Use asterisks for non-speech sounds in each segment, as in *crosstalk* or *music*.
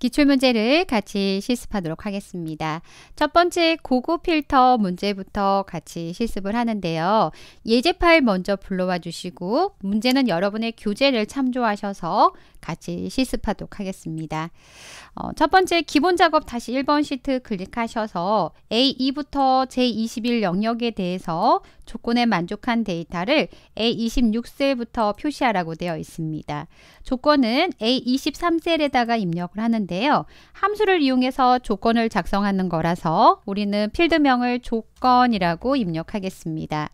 기출문제를 같이 실습하도록 하겠습니다. 첫 번째 고고 필터 문제부터 같이 실습을 하는데요. 예제 파일 먼저 불러와 주시고 문제는 여러분의 교재를 참조하셔서 같이 실습하도록 하겠습니다. 어, 첫 번째 기본 작업 다시 1번 시트 클릭하셔서 A2부터 제21 영역에 대해서 조건에 만족한 데이터를 A26셀부터 표시하라고 되어 있습니다. 조건은 A23셀에다가 입력을 하는데요. 함수를 이용해서 조건을 작성하는 거라서 우리는 필드명을 조건이라고 입력하겠습니다.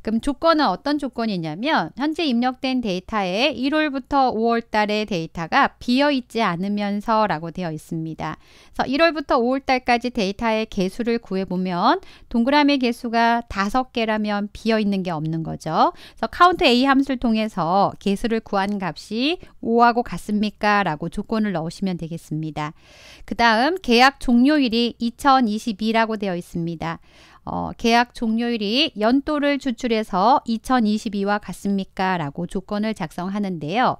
그럼 조건은 어떤 조건이냐면 현재 입력된 데이터에 1월부터 5월 달의 데이터가 비어 있지 않으면서 라고 되어 있습니다. 그래서 1월부터 5월 달까지 데이터의 개수를 구해 보면 동그라미 개수가 5개라면 보면 비어 있는 게 없는 거죠. 그래서 카운트 a 함수를 통해서 개수를 구한 값이 5하고 같습니까? 라고 조건을 넣으시면 되겠습니다. 그 다음 계약 종료일이 2022라고 되어 있습니다. 어, 계약 종료일이 연도를 추출해서 2022와 같습니까? 라고 조건을 작성하는데요.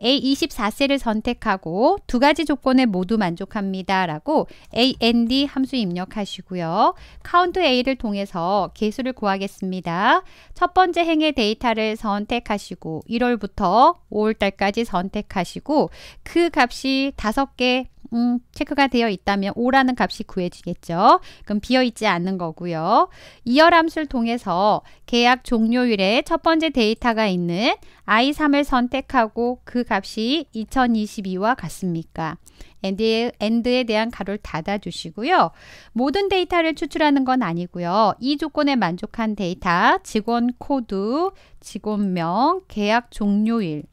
A24세를 선택하고 두 가지 조건에 모두 만족합니다. 라고 AND 함수 입력하시고요. 카운트 A를 통해서 개수를 구하겠습니다. 첫 번째 행의 데이터를 선택하시고 1월부터 5월까지 선택하시고 그 값이 5개 음, 체크가 되어 있다면 o 라는 값이 구해지겠죠. 그럼 비어있지 않는 거고요. 이열 함수를 통해서 계약 종료일에 첫 번째 데이터가 있는 I3을 선택하고 그 값이 2022와 같습니까? 엔드에, 엔드에 대한 가로를 닫아주시고요. 모든 데이터를 추출하는 건 아니고요. 이 조건에 만족한 데이터, 직원 코드, 직원명, 계약 종료일,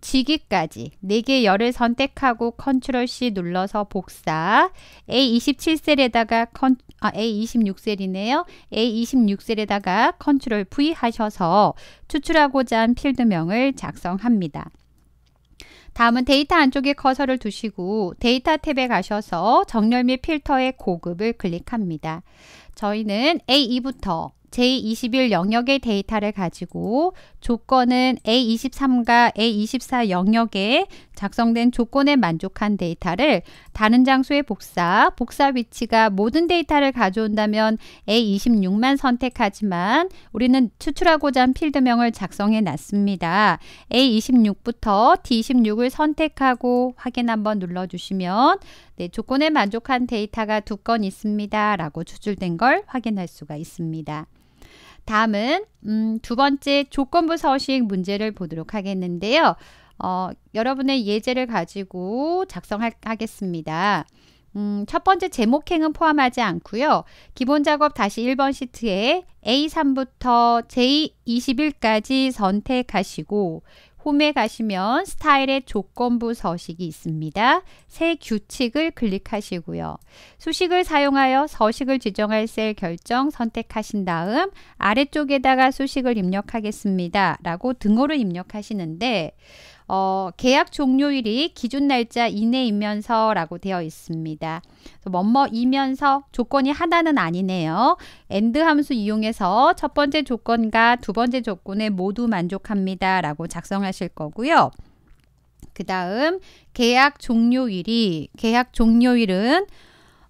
지기까지 4개 열을 선택하고 컨트롤 C 눌러서 복사 A27셀에다가 컨, 아, A26셀이네요. A26셀에다가 컨트롤 V 하셔서 추출하고자 한 필드명을 작성합니다. 다음은 데이터 안쪽에 커서를 두시고 데이터 탭에 가셔서 정렬 및 필터의 고급을 클릭합니다. 저희는 A2부터 제21 영역의 데이터를 가지고 조건은 A23과 A24 영역에 작성된 조건에 만족한 데이터를 다른 장소에 복사, 복사 위치가 모든 데이터를 가져온다면 A26만 선택하지만 우리는 추출하고자 한 필드명을 작성해 놨습니다. A26부터 D16을 선택하고 확인 한번 눌러주시면 네, 조건에 만족한 데이터가 두 건 있습니다. 라고 추출된 걸 확인할 수가 있습니다. 다음은 음, 두 번째 조건부 서식 문제를 보도록 하겠는데요. 어, 여러분의 예제를 가지고 작성하겠습니다. 음, 첫 번째 제목행은 포함하지 않고요. 기본 작업 다시 1번 시트에 A3부터 J21까지 선택하시고 홈에 가시면 스타일의 조건부 서식이 있습니다. 새 규칙을 클릭하시고요. 수식을 사용하여 서식을 지정할 셀 결정 선택하신 다음 아래쪽에다가 수식을 입력하겠습니다. 라고 등호를 입력하시는데 어, 계약 종료일이 기준 날짜 이내이면서라고 되어 있습니다. 뭐뭐이면서 조건이 하나는 아니네요. a n 함수 이용해서 첫 번째 조건과 두 번째 조건에 모두 만족합니다. 라고 작성하실 거고요. 그 다음 계약 종료일이 계약 종료일은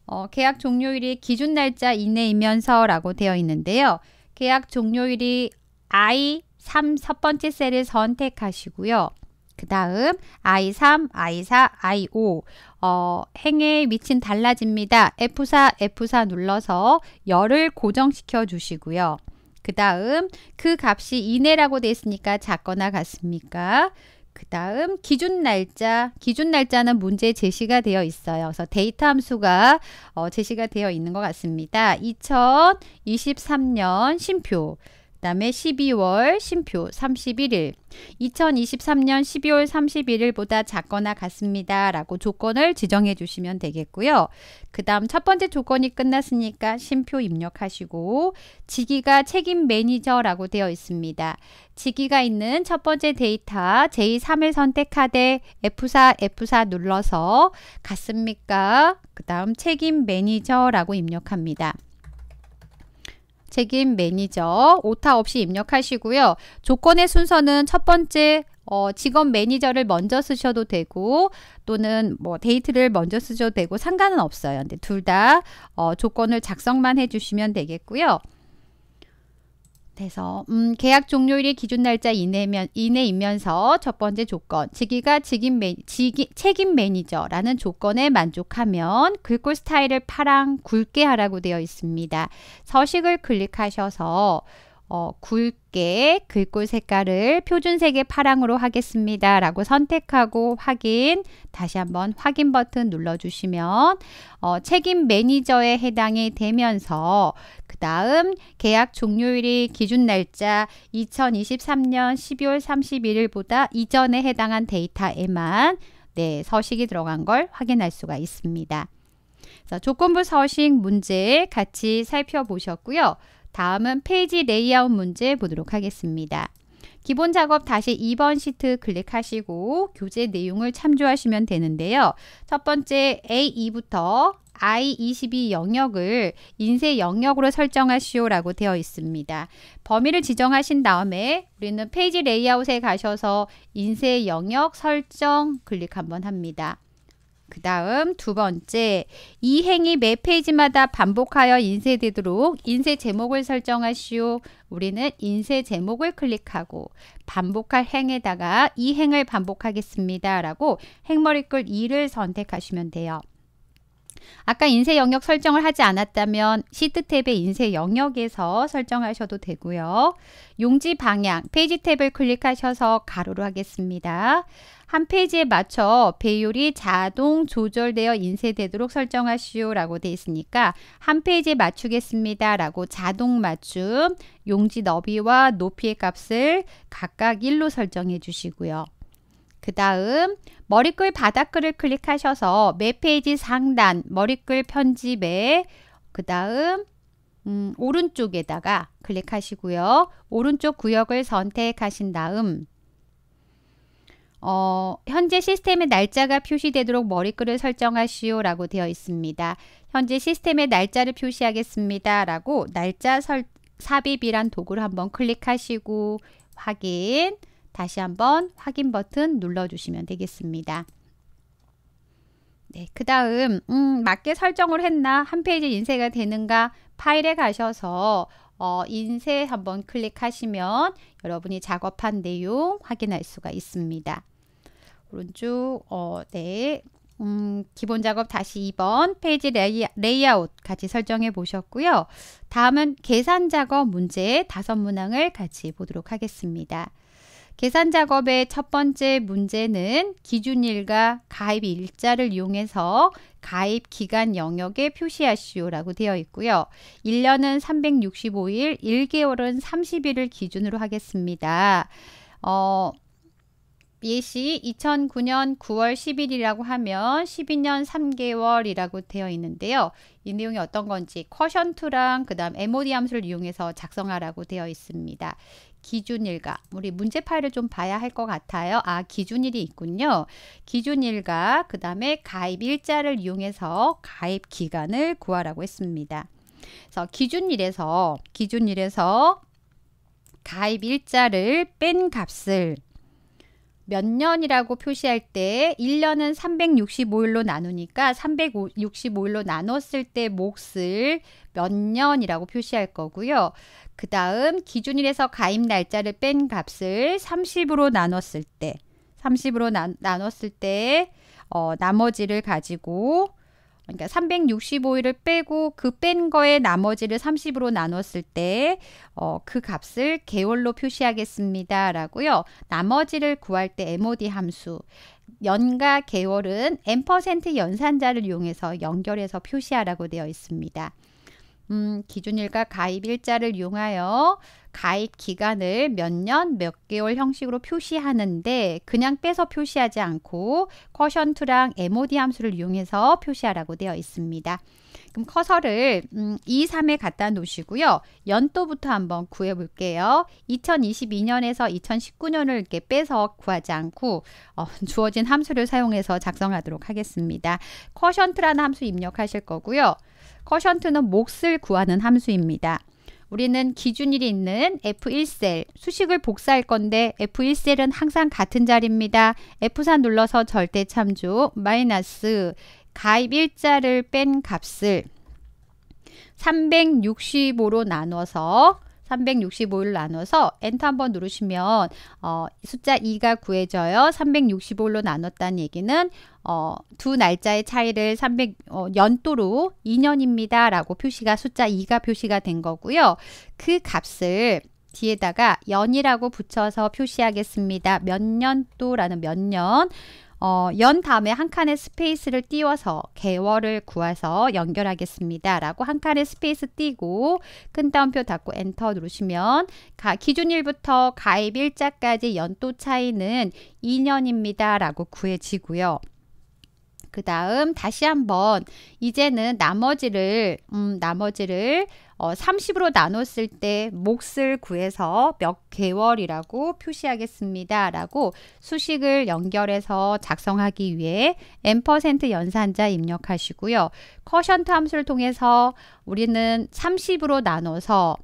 어, 계약 종료일이 기준 날짜 이내이면서라고 되어 있는데요. 계약 종료일이 I 3첫 번째 셀을 선택하시고요. 그 다음 I3, I4, I5 어, 행에 미친 달라집니다. F4, F4 눌러서 열을 고정시켜 주시고요. 그 다음 그 값이 이내라고 돼 있으니까 작거나 같습니까? 그 다음 기준 날짜, 기준 날짜는 문제 제시가 되어 있어요. 그래서 데이터 함수가 어, 제시가 되어 있는 것 같습니다. 2023년 심표 다음에 12월 심표 31일 2023년 12월 31일보다 작거나 같습니다. 라고 조건을 지정해 주시면 되겠고요. 그 다음 첫 번째 조건이 끝났으니까 심표 입력하시고 직위가 책임 매니저라고 되어 있습니다. 직위가 있는 첫 번째 데이터 제3을 선택하되 F4, F4 눌러서 같습니까? 그 다음 책임 매니저라고 입력합니다. 책임 매니저 오타 없이 입력하시고요. 조건의 순서는 첫 번째 어, 직업 매니저를 먼저 쓰셔도 되고 또는 뭐 데이트를 먼저 쓰셔도 되고 상관은 없어요. 근데 둘다 어, 조건을 작성만 해주시면 되겠고요. 돼서 음, 계약 종료일이 기준 날짜 이내면 이내이면서 첫 번째 조건 직위가 직인 매, 직이 책임 매니저라는 조건에 만족하면 글꼴 스타일을 파랑 굵게 하라고 되어 있습니다. 서식을 클릭하셔서 어, 굵게 글꼴 색깔을 표준색의 파랑으로 하겠습니다. 라고 선택하고 확인, 다시 한번 확인 버튼 눌러주시면 어, 책임 매니저에 해당이 되면서 그 다음 계약 종료일이 기준 날짜 2023년 12월 31일보다 이전에 해당한 데이터에만 네, 서식이 들어간 걸 확인할 수가 있습니다. 자, 조건부 서식 문제 같이 살펴보셨고요. 다음은 페이지 레이아웃 문제 보도록 하겠습니다. 기본 작업 다시 2번 시트 클릭하시고 교재 내용을 참조하시면 되는데요. 첫 번째 A2부터 I22 영역을 인쇄 영역으로 설정하시오라고 되어 있습니다. 범위를 지정하신 다음에 우리는 페이지 레이아웃에 가셔서 인쇄 영역 설정 클릭 한번 합니다. 그 다음 두 번째, 이 행이 매 페이지마다 반복하여 인쇄되도록 인쇄 제목을 설정하시오. 우리는 인쇄 제목을 클릭하고 반복할 행에다가 이 행을 반복하겠습니다. 라고 행머리글 2를 선택하시면 돼요. 아까 인쇄 영역 설정을 하지 않았다면 시트 탭의 인쇄 영역에서 설정하셔도 되고요. 용지 방향 페이지 탭을 클릭하셔서 가로로 하겠습니다. 한 페이지에 맞춰 배율이 자동 조절되어 인쇄되도록 설정하시오 라고 되어 있으니까 한 페이지에 맞추겠습니다 라고 자동 맞춤 용지 너비와 높이의 값을 각각 1로 설정해 주시고요. 그 다음 머리글 바닥글을 클릭하셔서 매 페이지 상단 머리글 편집에 그 다음 음, 오른쪽에다가 클릭하시고요. 오른쪽 구역을 선택하신 다음 어, 현재 시스템의 날짜가 표시되도록 머리글을 설정하시오 라고 되어 있습니다. 현재 시스템의 날짜를 표시하겠습니다 라고 날짜 설, 삽입이란 도구를 한번 클릭하시고 확인 다시 한번 확인 버튼 눌러주시면 되겠습니다. 네, 그 다음 음, 맞게 설정을 했나 한 페이지 인쇄가 되는가 파일에 가셔서 어, 인쇄 한번 클릭하시면 여러분이 작업한 내용 확인할 수가 있습니다. 오른쪽 어, 네. 음, 기본 작업 다시 2번 페이지 레이, 레이아웃 같이 설정해 보셨고요. 다음은 계산 작업 문제 다섯 문항을 같이 보도록 하겠습니다. 계산 작업의 첫 번째 문제는 기준일과 가입 일자를 이용해서 가입 기간 영역에 표시하시오라고 되어 있고요. 1년은 365일, 1개월은 30일을 기준으로 하겠습니다. 어, 예시 2009년 9월 10일이라고 하면 12년 3개월이라고 되어 있는데요. 이 내용이 어떤 건지 쿼션 2랑 그다음 MOD 함수를 이용해서 작성하라고 되어 있습니다. 기준일과 우리 문제 파일을 좀 봐야 할 것 같아요. 아, 기준일이 있군요. 기준일과그 다음에 가입 일자를 이용해서 가입 기간을 구하라고 했습니다. 그래서 기준일에서, 기준일에서 가입 일자를 뺀 값을 몇 년이라고 표시할 때 1년은 365일로 나누니까 365일로 나눴을 때 몫을 몇 년이라고 표시할 거고요. 그 다음 기준일에서 가입 날짜를 뺀 값을 30으로 나눴을 때 30으로 나, 눴을때 어, 나머지를 가지고 그러니까 365일을 빼고 그 뺀거에 나머지를 30으로 나눴을 때 어, 그 값을 개월로 표시하겠습니다. 라고요. 나머지를 구할 때 MOD 함수 연과 개월은 n% 연산자를 이용해서 연결해서 표시하라고 되어 있습니다. 음, 기준일과 가입일자를 이용하여 가입 기간을 몇 년, 몇 개월 형식으로 표시하는데 그냥 빼서 표시하지 않고 커션트랑 MOD 함수를 이용해서 표시하라고 되어 있습니다. 그럼 커서를 음, 2, 3에 갖다 놓으시고요. 연도부터 한번 구해 볼게요. 2022년에서 2019년을 이렇게 빼서 구하지 않고 어, 주어진 함수를 사용해서 작성하도록 하겠습니다. 커션트라는 함수 입력하실 거고요. 쿼션트는 몫을 구하는 함수입니다. 우리는 기준일이 있는 F1셀, 수식을 복사할 건데 F1셀은 항상 같은 자리입니다. F4 눌러서 절대 참조, 마이너스, 가입 일자를 뺀 값을 365로 나눠서 365일 나눠서 엔터 한번 누르시면 어, 숫자 2가 구해져요. 365일로 나눴다는 얘기는 어, 두 날짜의 차이를 300 어, 연도로 2년입니다. 라고 표시가 숫자 2가 표시가 된 거고요. 그 값을 뒤에다가 연이라고 붙여서 표시하겠습니다. 몇 년도라는 몇 년. 어, 연 다음에 한 칸의 스페이스를 띄워서 개월을 구해서 연결하겠습니다. 라고 한 칸의 스페이스 띄고 큰 따옴표 닫고 엔터 누르시면 가, 기준일부터 가입 일자까지 연도 차이는 2년입니다. 라고 구해지고요. 그 다음 다시 한번 이제는 나머지를 음, 나머지를 어, 30으로 나눴을 때 몫을 구해서 몇 개월이라고 표시하겠습니다. 라고 수식을 연결해서 작성하기 위해 n% 연산자 입력하시고요. 커션트 함수를 통해서 우리는 30으로 나눠서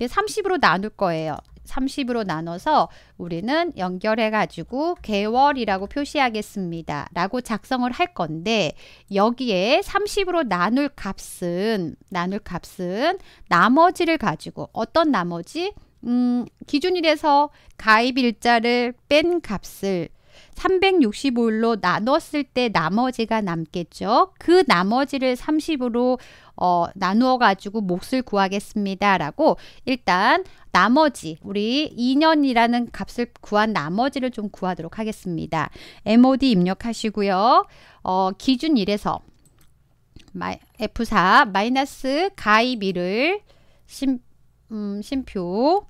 30으로 나눌 거예요. 30으로 나눠서 우리는 연결해 가지고 개월이라고 표시하겠습니다. 라고 작성을 할 건데 여기에 30으로 나눌 값은 나눌 값은 나머지를 가지고 어떤 나머지 음, 기준일에서 가입 일자를 뺀 값을 365일로 나눴을 때 나머지가 남겠죠. 그 나머지를 30으로 어, 나누어 가지고 몫을 구하겠습니다라고 일단 나머지 우리 2년이라는 값을 구한 나머지를 좀 구하도록 하겠습니다. MOD 입력하시고요. 어, 기준 1에서 F4 마이너스 가입일을 심, 음, 심표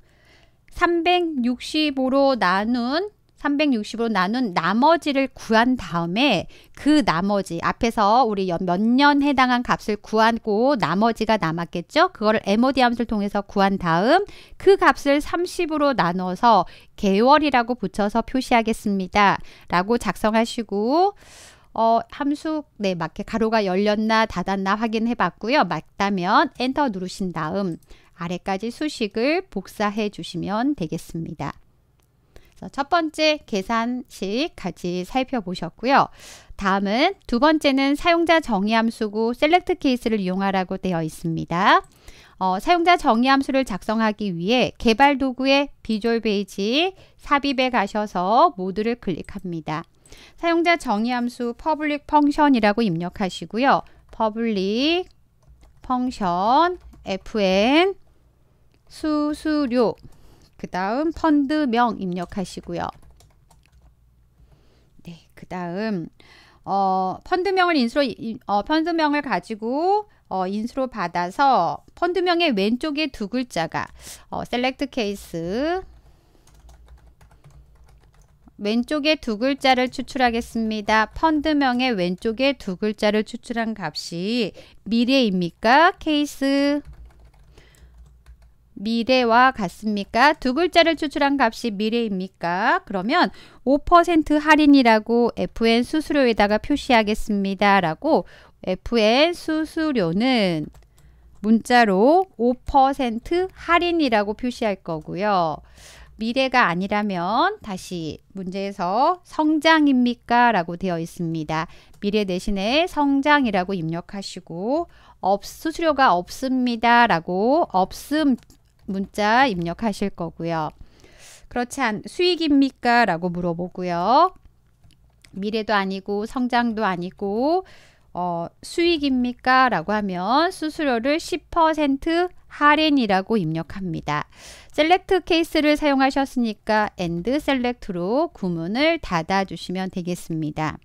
365로 나눈 360으로 나눈 나머지를 구한 다음에 그 나머지 앞에서 우리 몇 년 해당한 값을 구하고 나머지가 남았겠죠? 그거를 MOD 함수를 통해서 구한 다음 그 값을 30으로 나눠서 개월이라고 붙여서 표시하겠습니다. 라고 작성하시고 어, 함수 네 맞게 가로가 열렸나 닫았나 확인해 봤고요. 맞다면 엔터 누르신 다음 아래까지 수식을 복사해 주시면 되겠습니다. 첫 번째 계산식 같이 살펴보셨고요. 다음은 두 번째는 사용자 정의 함수고 셀렉트 케이스를 이용하라고 되어 있습니다. 어, 사용자 정의 함수를 작성하기 위해 개발 도구의 비주얼 베이지 삽입에 가셔서 모드를 클릭합니다. 사용자 정의 함수 public function이라고 입력하시고요. public function fn 수수료 그 다음 펀드명 입력하시고요. 네, 그 다음 어, 펀드명을 인수로 어, 펀드명을 가지고 어, 인수로 받아서 펀드명의 왼쪽에 두 글자가 어, 셀렉트 케이스 왼쪽에 두 글자를 추출하겠습니다. 펀드명의 왼쪽에 두 글자를 추출한 값이 미래입니까? 케이스 미래와 같습니까? 두 글자를 추출한 값이 미래입니까? 그러면 5% 할인이라고 FN 수수료에다가 표시하겠습니다. 라고 FN 수수료는 문자로 5% 할인이라고 표시할 거고요. 미래가 아니라면 다시 문제에서 성장입니까? 라고 되어 있습니다. 미래 대신에 성장이라고 입력하시고 없, 수수료가 없습니다. 라고 없음 문자 입력하실 거고요. 그렇지 않 수익입니까? 라고 물어보고요. 미래도 아니고 성장도 아니고 어, 수익입니까? 라고 하면 수수료를 10% 할인이라고 입력합니다. 셀렉트 케이스를 사용하셨으니까 and select로 구문을 닫아주시면 되겠습니다.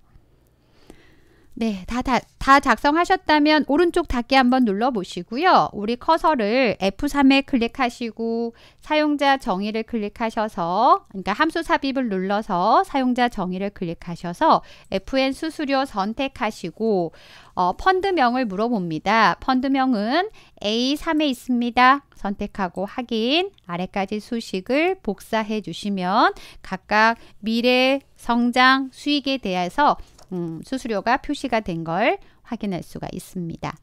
네, 다, 다, 다 작성하셨다면 오른쪽 닫기 한번 눌러보시고요. 우리 커서를 F3에 클릭하시고 사용자 정의를 클릭하셔서 그러니까 함수 삽입을 눌러서 사용자 정의를 클릭하셔서 FN 수수료 선택하시고 어, 펀드명을 물어봅니다. 펀드명은 A3에 있습니다. 선택하고 확인, 아래까지 수식을 복사해 주시면 각각 미래 성장 수익에 대해서 음, 수수료가 표시가 된 걸 확인할 수가 있습니다.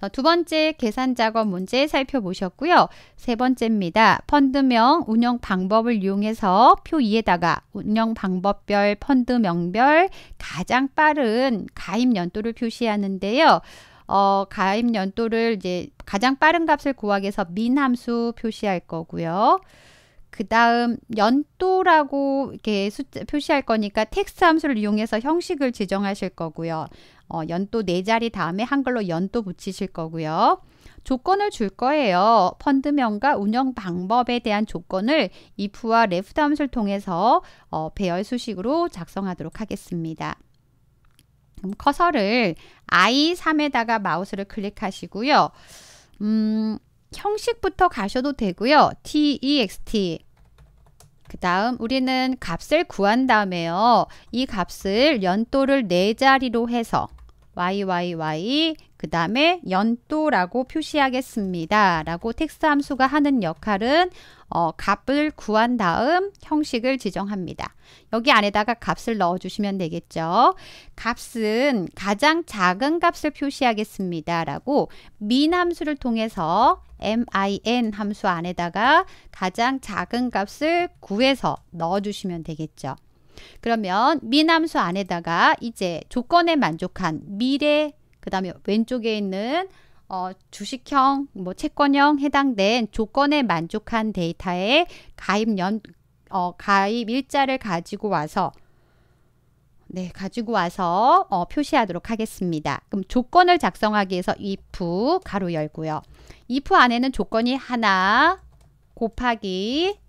어, 두 번째 계산 작업 문제 살펴보셨고요. 세 번째입니다. 펀드명 운영 방법을 이용해서 표 2에다가 운영 방법별 펀드명별 가장 빠른 가입 연도를 표시하는데요. 어, 가입 연도를 이제 가장 빠른 값을 구하기 위해서 민 함수 표시할 거고요. 그 다음 연도라고 이렇게 숫자 표시할 거니까 텍스트 함수를 이용해서 형식을 지정하실 거고요. 어, 연도 네 자리 다음에 한글로 연도 붙이실 거고요. 조건을 줄 거예요. 펀드명과 운영 방법에 대한 조건을 if와 left 함수를 통해서 어, 배열 수식으로 작성하도록 하겠습니다. 그럼 커서를 i3에다가 마우스를 클릭하시고요. 음, 형식부터 가셔도 되고요. text e, 그 다음 우리는 값을 구한 다음에요. 이 값을 연도를 4자리로 해서 y, y, y 그 다음에 연도라고 표시하겠습니다. 라고 텍스트 함수가 하는 역할은 어, 값을 구한 다음 형식을 지정합니다. 여기 안에다가 값을 넣어주시면 되겠죠. 값은 가장 작은 값을 표시하겠습니다. 라고 민 함수를 통해서 min 함수 안에다가 가장 작은 값을 구해서 넣어주시면 되겠죠. 그러면 민 함수 안에다가 이제 조건에 만족한 미래 그 다음에 왼쪽에 있는 어, 주식형, 뭐 채권형 해당된 조건에 만족한 데이터의 가입 연, 어, 가입 일자를 가지고 와서 네, 가지고 와서 어, 표시하도록 하겠습니다. 그럼 조건을 작성하기 위해서 if 가로 열고요. if 안에는 조건이 하나 곱하기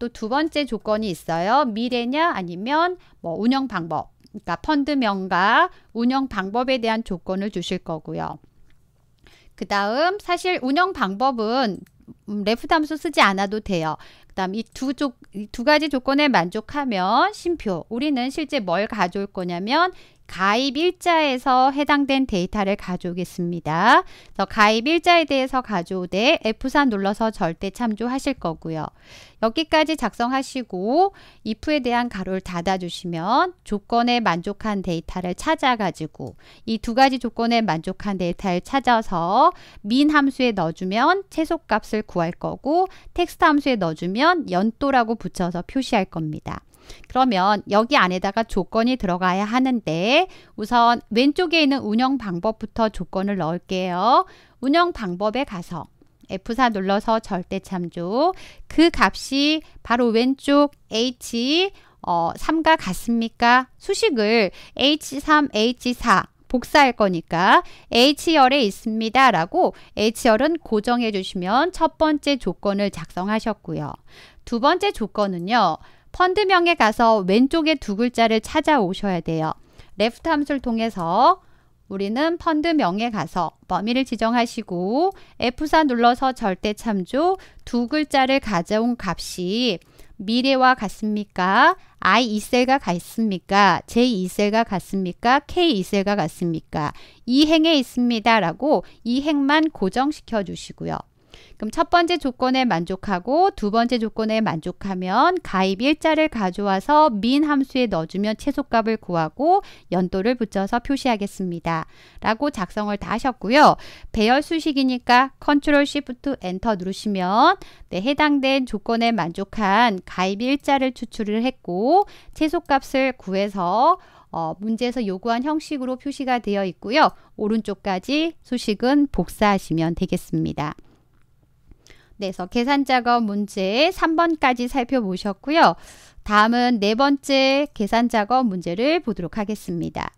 또 두 번째 조건이 있어요. 미래냐 아니면 뭐 운영 방법 그러니까 펀드명과 운영 방법에 대한 조건을 주실 거고요. 그 다음 사실 운영 방법은 음, 레프트 함수 쓰지 않아도 돼요. 그다음 이두쪽두 가지 조건에 만족하면 심표. 우리는 실제 뭘 가져올 거냐면 가입 일자에서 해당된 데이터를 가져오겠습니다. 그래서 가입 일자에 대해서 가져오되 F4 눌러서 절대 참조하실 거고요. 여기까지 작성하시고 if에 대한 가로를 닫아주시면 조건에 만족한 데이터를 찾아가지고 이 두 가지 조건에 만족한 데이터를 찾아서 min 함수에 넣어주면 최소값을 구할 거고 텍스트 함수에 넣어주면 아니면 연도라고 붙여서 표시할 겁니다. 그러면 여기 안에다가 조건이 들어가야 하는데 우선 왼쪽에 있는 운영 방법부터 조건을 넣을게요. 운영 방법에 가서 F4 눌러서 절대 참조 그 값이 바로 왼쪽 H 어, 3과 같습니까? 수식을 H3, H4 복사할 거니까 H열에 있습니다 라고 H열은 고정해 주시면 첫 번째 조건을 작성하셨고요. 두 번째 조건은요. 펀드명에 가서 왼쪽에 두 글자를 찾아오셔야 돼요. 레프트 함수를 통해서 우리는 펀드명에 가서 범위를 지정하시고 F4 눌러서 절대 참조 두 글자를 가져온 값이 미래와 같습니까? I2셀과 같습니까? J2셀과 같습니까? K2셀과 같습니까? 이 행에 있습니다. 라고 이 행만 고정시켜 주시고요. 그럼 첫 번째 조건에 만족하고 두 번째 조건에 만족하면 가입 일자를 가져와서 민 함수에 넣어주면 최소값을 구하고 연도를 붙여서 표시하겠습니다. 라고 작성을 다 하셨고요. 배열 수식이니까 컨트롤 시프트 엔터 누르시면 네, 해당된 조건에 만족한 가입 일자를 추출을 했고 최소값을 구해서 어, 문제에서 요구한 형식으로 표시가 되어 있고요. 오른쪽까지 수식은 복사하시면 되겠습니다. 네, 그래서 계산 작업 문제 3번까지 살펴보셨고요. 다음은 네 번째 계산 작업 문제를 보도록 하겠습니다.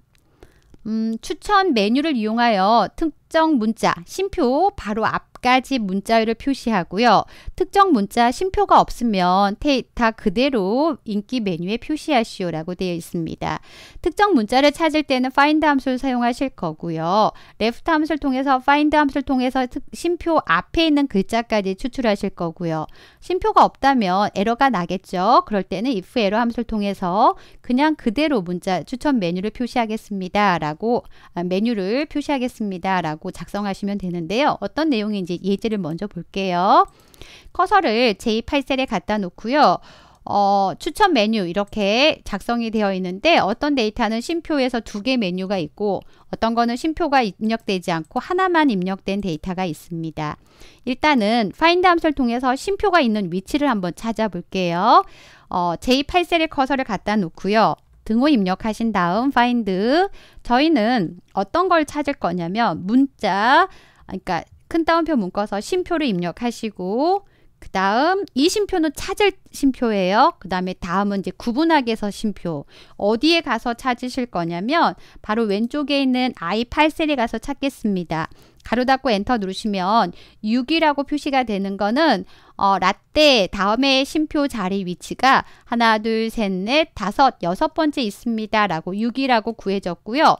음, 추천 메뉴를 이용하여 특, 특정 문자, 심표 바로 앞까지 문자열을 표시하고요. 특정 문자, 심표가 없으면 데이터 그대로 인기 메뉴에 표시하시오라고 되어 있습니다. 특정 문자를 찾을 때는 find 함수를 사용하실 거고요. left 함수를 통해서 find 함수를 통해서 특, 심표 앞에 있는 글자까지 추출하실 거고요. 심표가 없다면 에러가 나겠죠. 그럴 때는 if error 함수를 통해서 그냥 그대로 문자 추천 메뉴를 표시하겠습니다. 라고 아, 메뉴를 표시하겠습니다. 라고 라고 작성하시면 되는데요. 어떤 내용인지 예제를 먼저 볼게요. 커서를 제2팔셀에 갖다 놓고요. 어, 추천 메뉴 이렇게 작성이 되어 있는데 어떤 데이터는 심표에서 두 개 메뉴가 있고 어떤 거는 심표가 입력되지 않고 하나만 입력된 데이터가 있습니다. 일단은 파인드 함수를 통해서 심표가 있는 위치를 한번 찾아볼게요. 어, J8셀의 커서를 갖다 놓고요. 등호 입력하신 다음 find 저희는 어떤 걸 찾을 거냐면 문자 그러니까 큰 따옴표 묶어서 심표를 입력하시고 그 다음 이 심표는 찾을 심표예요. 그 다음에 다음은 이제 구분하기 에서 심표 어디에 가서 찾으실 거냐면 바로 왼쪽에 있는 i8 셀에 가서 찾겠습니다. 가로 닫고 엔터 누르시면 6이라고 표시가 되는 거는 어, 라떼 다음에 심표 자리 위치가 하나, 둘, 셋, 넷, 다섯, 여섯 번째 있습니다. 라고 6이라고 구해졌고요.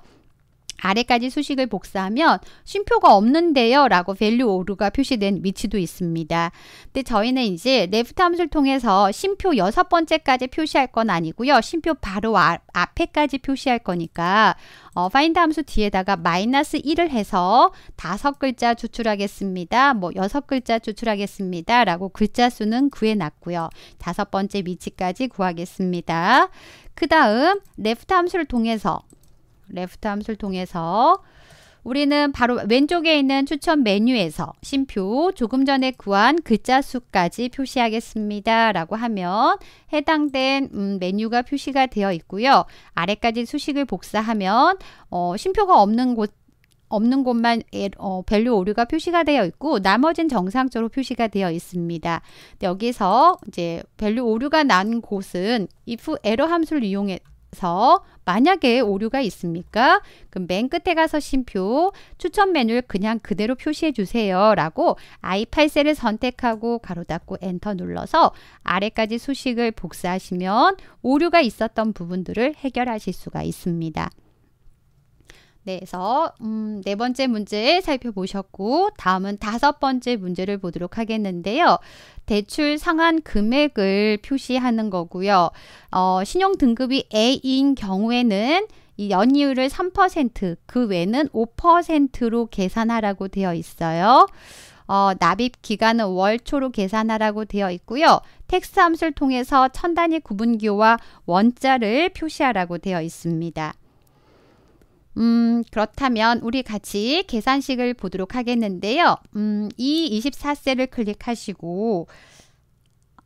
아래까지 수식을 복사하면 쉼표가 없는데요 라고 value or가 표시된 위치도 있습니다. 근데 저희는 이제 left 함수를 통해서 쉼표 여섯 번째까지 표시할 건 아니고요. 쉼표 바로 아, 앞에까지 표시할 거니까 어, find 함수 뒤에다가 마이너스 1을 해서 다섯 글자 추출하겠습니다. 뭐 여섯 글자 추출하겠습니다. 라고 글자 수는 구해놨고요. 다섯 번째 위치까지 구하겠습니다. 그 다음 left 함수를 통해서 레프트 함수를 통해서 우리는 바로 왼쪽에 있는 추천 메뉴에서 심표 조금 전에 구한 글자수까지 표시하겠습니다. 라고 하면 해당된 음, 메뉴가 표시가 되어 있고요. 아래까지 수식을 복사하면 어, 심표가 없는 곳 없는 곳만 어, 밸류 오류가 표시가 되어 있고 나머지는 정상적으로 표시가 되어 있습니다. 여기서 이제 밸류 오류가 난 곳은 if 에러 함수를 이용해 그서 만약에 오류가 있습니까? 그럼 맨 끝에 가서 심표 추천 메뉴를 그냥 그대로 표시해 주세요 라고 i8셀을 선택하고 가로 닫고 엔터 눌러서 아래까지 수식을 복사하시면 오류가 있었던 부분들을 해결하실 수가 있습니다. 네, 그래서 음, 네 번째 문제 살펴보셨고 다음은 다섯 번째 문제를 보도록 하겠는데요. 대출 상한 금액을 표시하는 거고요. 어, 신용 등급이 A인 경우에는 이 연이율을 3%그 외는 5%로 계산하라고 되어 있어요. 어, 납입 기간은 월초로 계산하라고 되어 있고요. 텍스 함수를 통해서 천 단위 구분기와 원자를 표시하라고 되어 있습니다. 음, 그렇다면 우리 같이 계산식을 보도록 하겠는데요. 음, 이 24세를 클릭하시고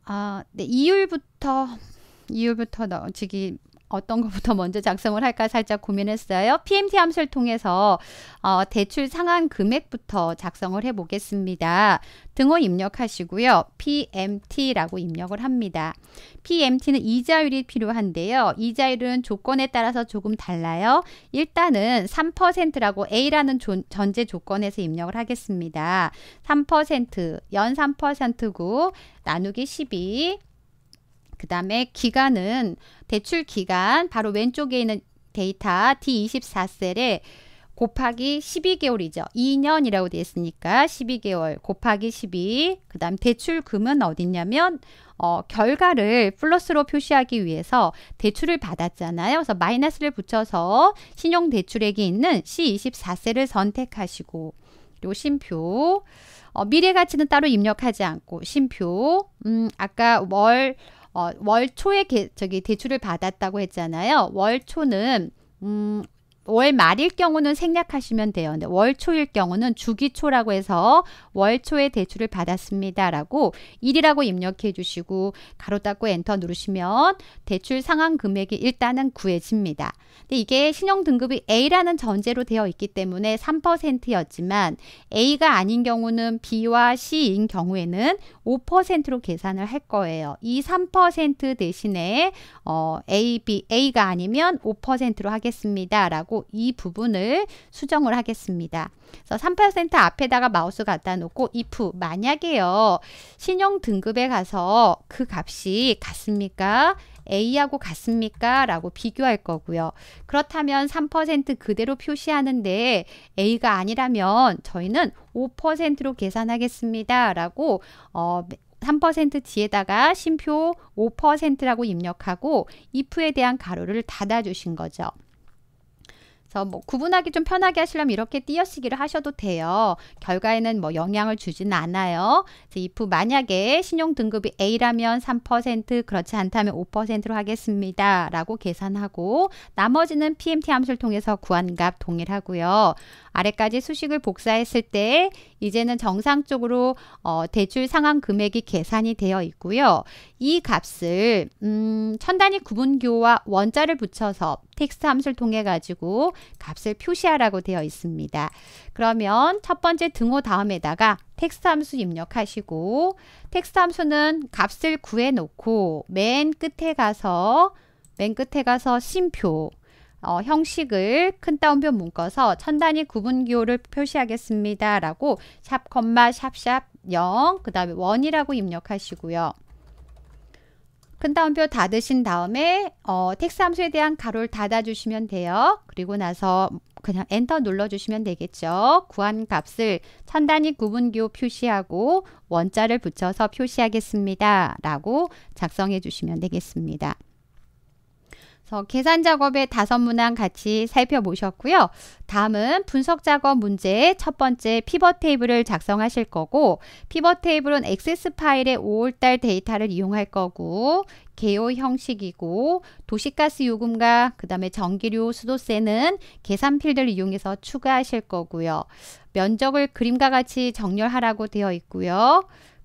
아, 네, 이율부터 이율부터 넣어지기 어떤 것부터 먼저 작성을 할까 살짝 고민했어요. PMT 함수를 통해서 어, 대출 상한 금액부터 작성을 해보겠습니다. 등호 입력하시고요. PMT라고 입력을 합니다. PMT는 이자율이 필요한데요. 이자율은 조건에 따라서 조금 달라요. 일단은 3%라고 A라는 조, 전제 조건에서 입력을 하겠습니다. 3%, 연 3%고 나누기 12, 그 다음에 기간은 대출 기간 바로 왼쪽에 있는 데이터 D24셀에 곱하기 12개월이죠. 2년이라고 되어 있으니까 12개월 곱하기 12. 그 다음 대출금은 어디냐면 어, 결과를 플러스로 표시하기 위해서 대출을 받았잖아요. 그래서 마이너스를 붙여서 신용대출액이 있는 C24셀을 선택하시고 요 심표 어, 미래가치는 따로 입력하지 않고 심표 음, 아까 월 어, 월 초에 개, 저기 대출을 받았다고 했잖아요. 월 초는 음, 월 말일 경우는 생략하시면 돼요. 근데 월 초일 경우는 주기초라고 해서 월 초에 대출을 받았습니다. 라고 1이라고 입력해 주시고 가로 닫고 엔터 누르시면 대출 상환 금액이 일단은 구해집니다. 근데 이게 신용등급이 A라는 전제로 되어 있기 때문에 3%였지만 A가 아닌 경우는 B와 C인 경우에는 5%로 계산을 할 거예요. 이 3% 대신에 어, A, B, A가 아니면 5%로 하겠습니다. 라고 놓고 이 부분을 수정을 하겠습니다. 그래서 3% 앞에다가 마우스 갖다 놓고 if 만약에요. 신용 등급에 가서 그 값이 같습니까? A하고 같습니까? 라고 비교할 거고요. 그렇다면 3% 그대로 표시하는데 A가 아니라면 저희는 5%로 계산하겠습니다. 라고 어, 3% 뒤에다가 심표 5%라고 입력하고 if에 대한 가로를 닫아주신 거죠. 그래서 뭐 구분하기 좀 편하게 하시려면 이렇게 띄어쓰기를 하셔도 돼요. 결과에는 뭐 영향을 주지는 않아요. 그래서 if 만약에 신용등급이 A라면 3% 그렇지 않다면 5%로 하겠습니다. 라고 계산하고 나머지는 PMT 함수를 통해서 구한 값 동일하고요. 아래까지 수식을 복사했을 때 이제는 정상적으로 어, 대출 상환 금액이 계산이 되어 있고요. 이 값을 음, 천 단위 구분교와 원자를 붙여서 텍스트 함수를 통해 가지고 값을 표시하라고 되어 있습니다. 그러면 첫 번째 등호 다음에다가 텍스트 함수 입력하시고 텍스트 함수는 값을 구해 놓고 맨 끝에 가서 맨 끝에 가서 심표 어, 형식을 큰 따옴표 묶어서 천 단위 구분기호를 표시하겠습니다. 라고 샵, 콤마, 샵, 샵, 0, 그 다음에 원이라고 입력하시고요. 큰 따옴표 닫으신 다음에 어, 텍스 함수에 대한 가로를 닫아주시면 돼요. 그리고 나서 그냥 엔터 눌러주시면 되겠죠. 구한 값을 천 단위 구분기호 표시하고 원자를 붙여서 표시하겠습니다. 라고 작성해 주시면 되겠습니다. 그래서 계산 작업의 다섯 문항 같이 살펴보셨고요. 다음은 분석 작업 문제의 첫 번째 피벗 테이블을 작성하실 거고 피벗 테이블은 액세스 파일의 5월달 데이터를 이용할 거고 개요 형식이고 도시가스 요금과 그 다음에 전기료 수도세는 계산 필드를 이용해서 추가하실 거고요. 면적을 그림과 같이 정렬하라고 되어 있고요.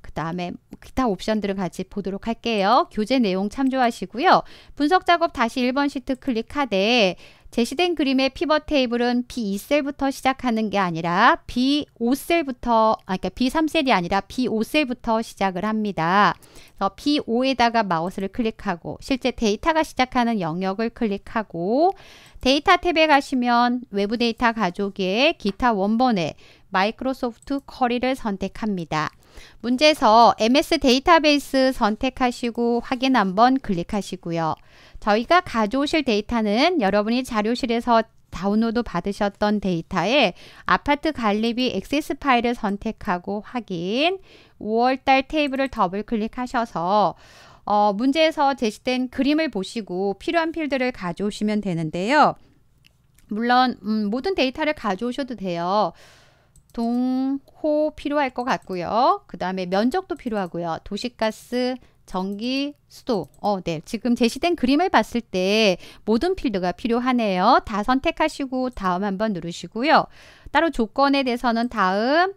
그 다음에 기타 옵션들을 같이 보도록 할게요. 교재 내용 참조하시고요. 분석 작업 다시 1번 시트 클릭하되 제시된 그림의 피벗 테이블은 B2셀부터 시작하는 게 아니라 B5셀부터 아 그러니까 B3셀이 아니라 B5셀부터 시작을 합니다. 그래서 B5에다가 마우스를 클릭하고 실제 데이터가 시작하는 영역을 클릭하고 데이터 탭에 가시면 외부 데이터 가족의 기타 원본에 마이크로소프트 커리를 선택합니다. 문제에서 MS 데이터베이스 선택하시고 확인 한번 클릭하시고요. 저희가 가져오실 데이터는 여러분이 자료실에서 다운로드 받으셨던 데이터에 아파트 관리비 액세스 파일을 선택하고 확인 5월달 테이블을 더블 클릭하셔서 어, 문제에서 제시된 그림을 보시고 필요한 필드를 가져오시면 되는데요. 물론 음, 모든 데이터를 가져오셔도 돼요. 동호 필요할 것 같고요. 그 다음에 면적도 필요하고요. 도시가스, 전기, 수도. 어, 네. 지금 제시된 그림을 봤을 때 모든 필드가 필요하네요. 다 선택하시고 다음 한번 누르시고요. 따로 조건에 대해서는 다음,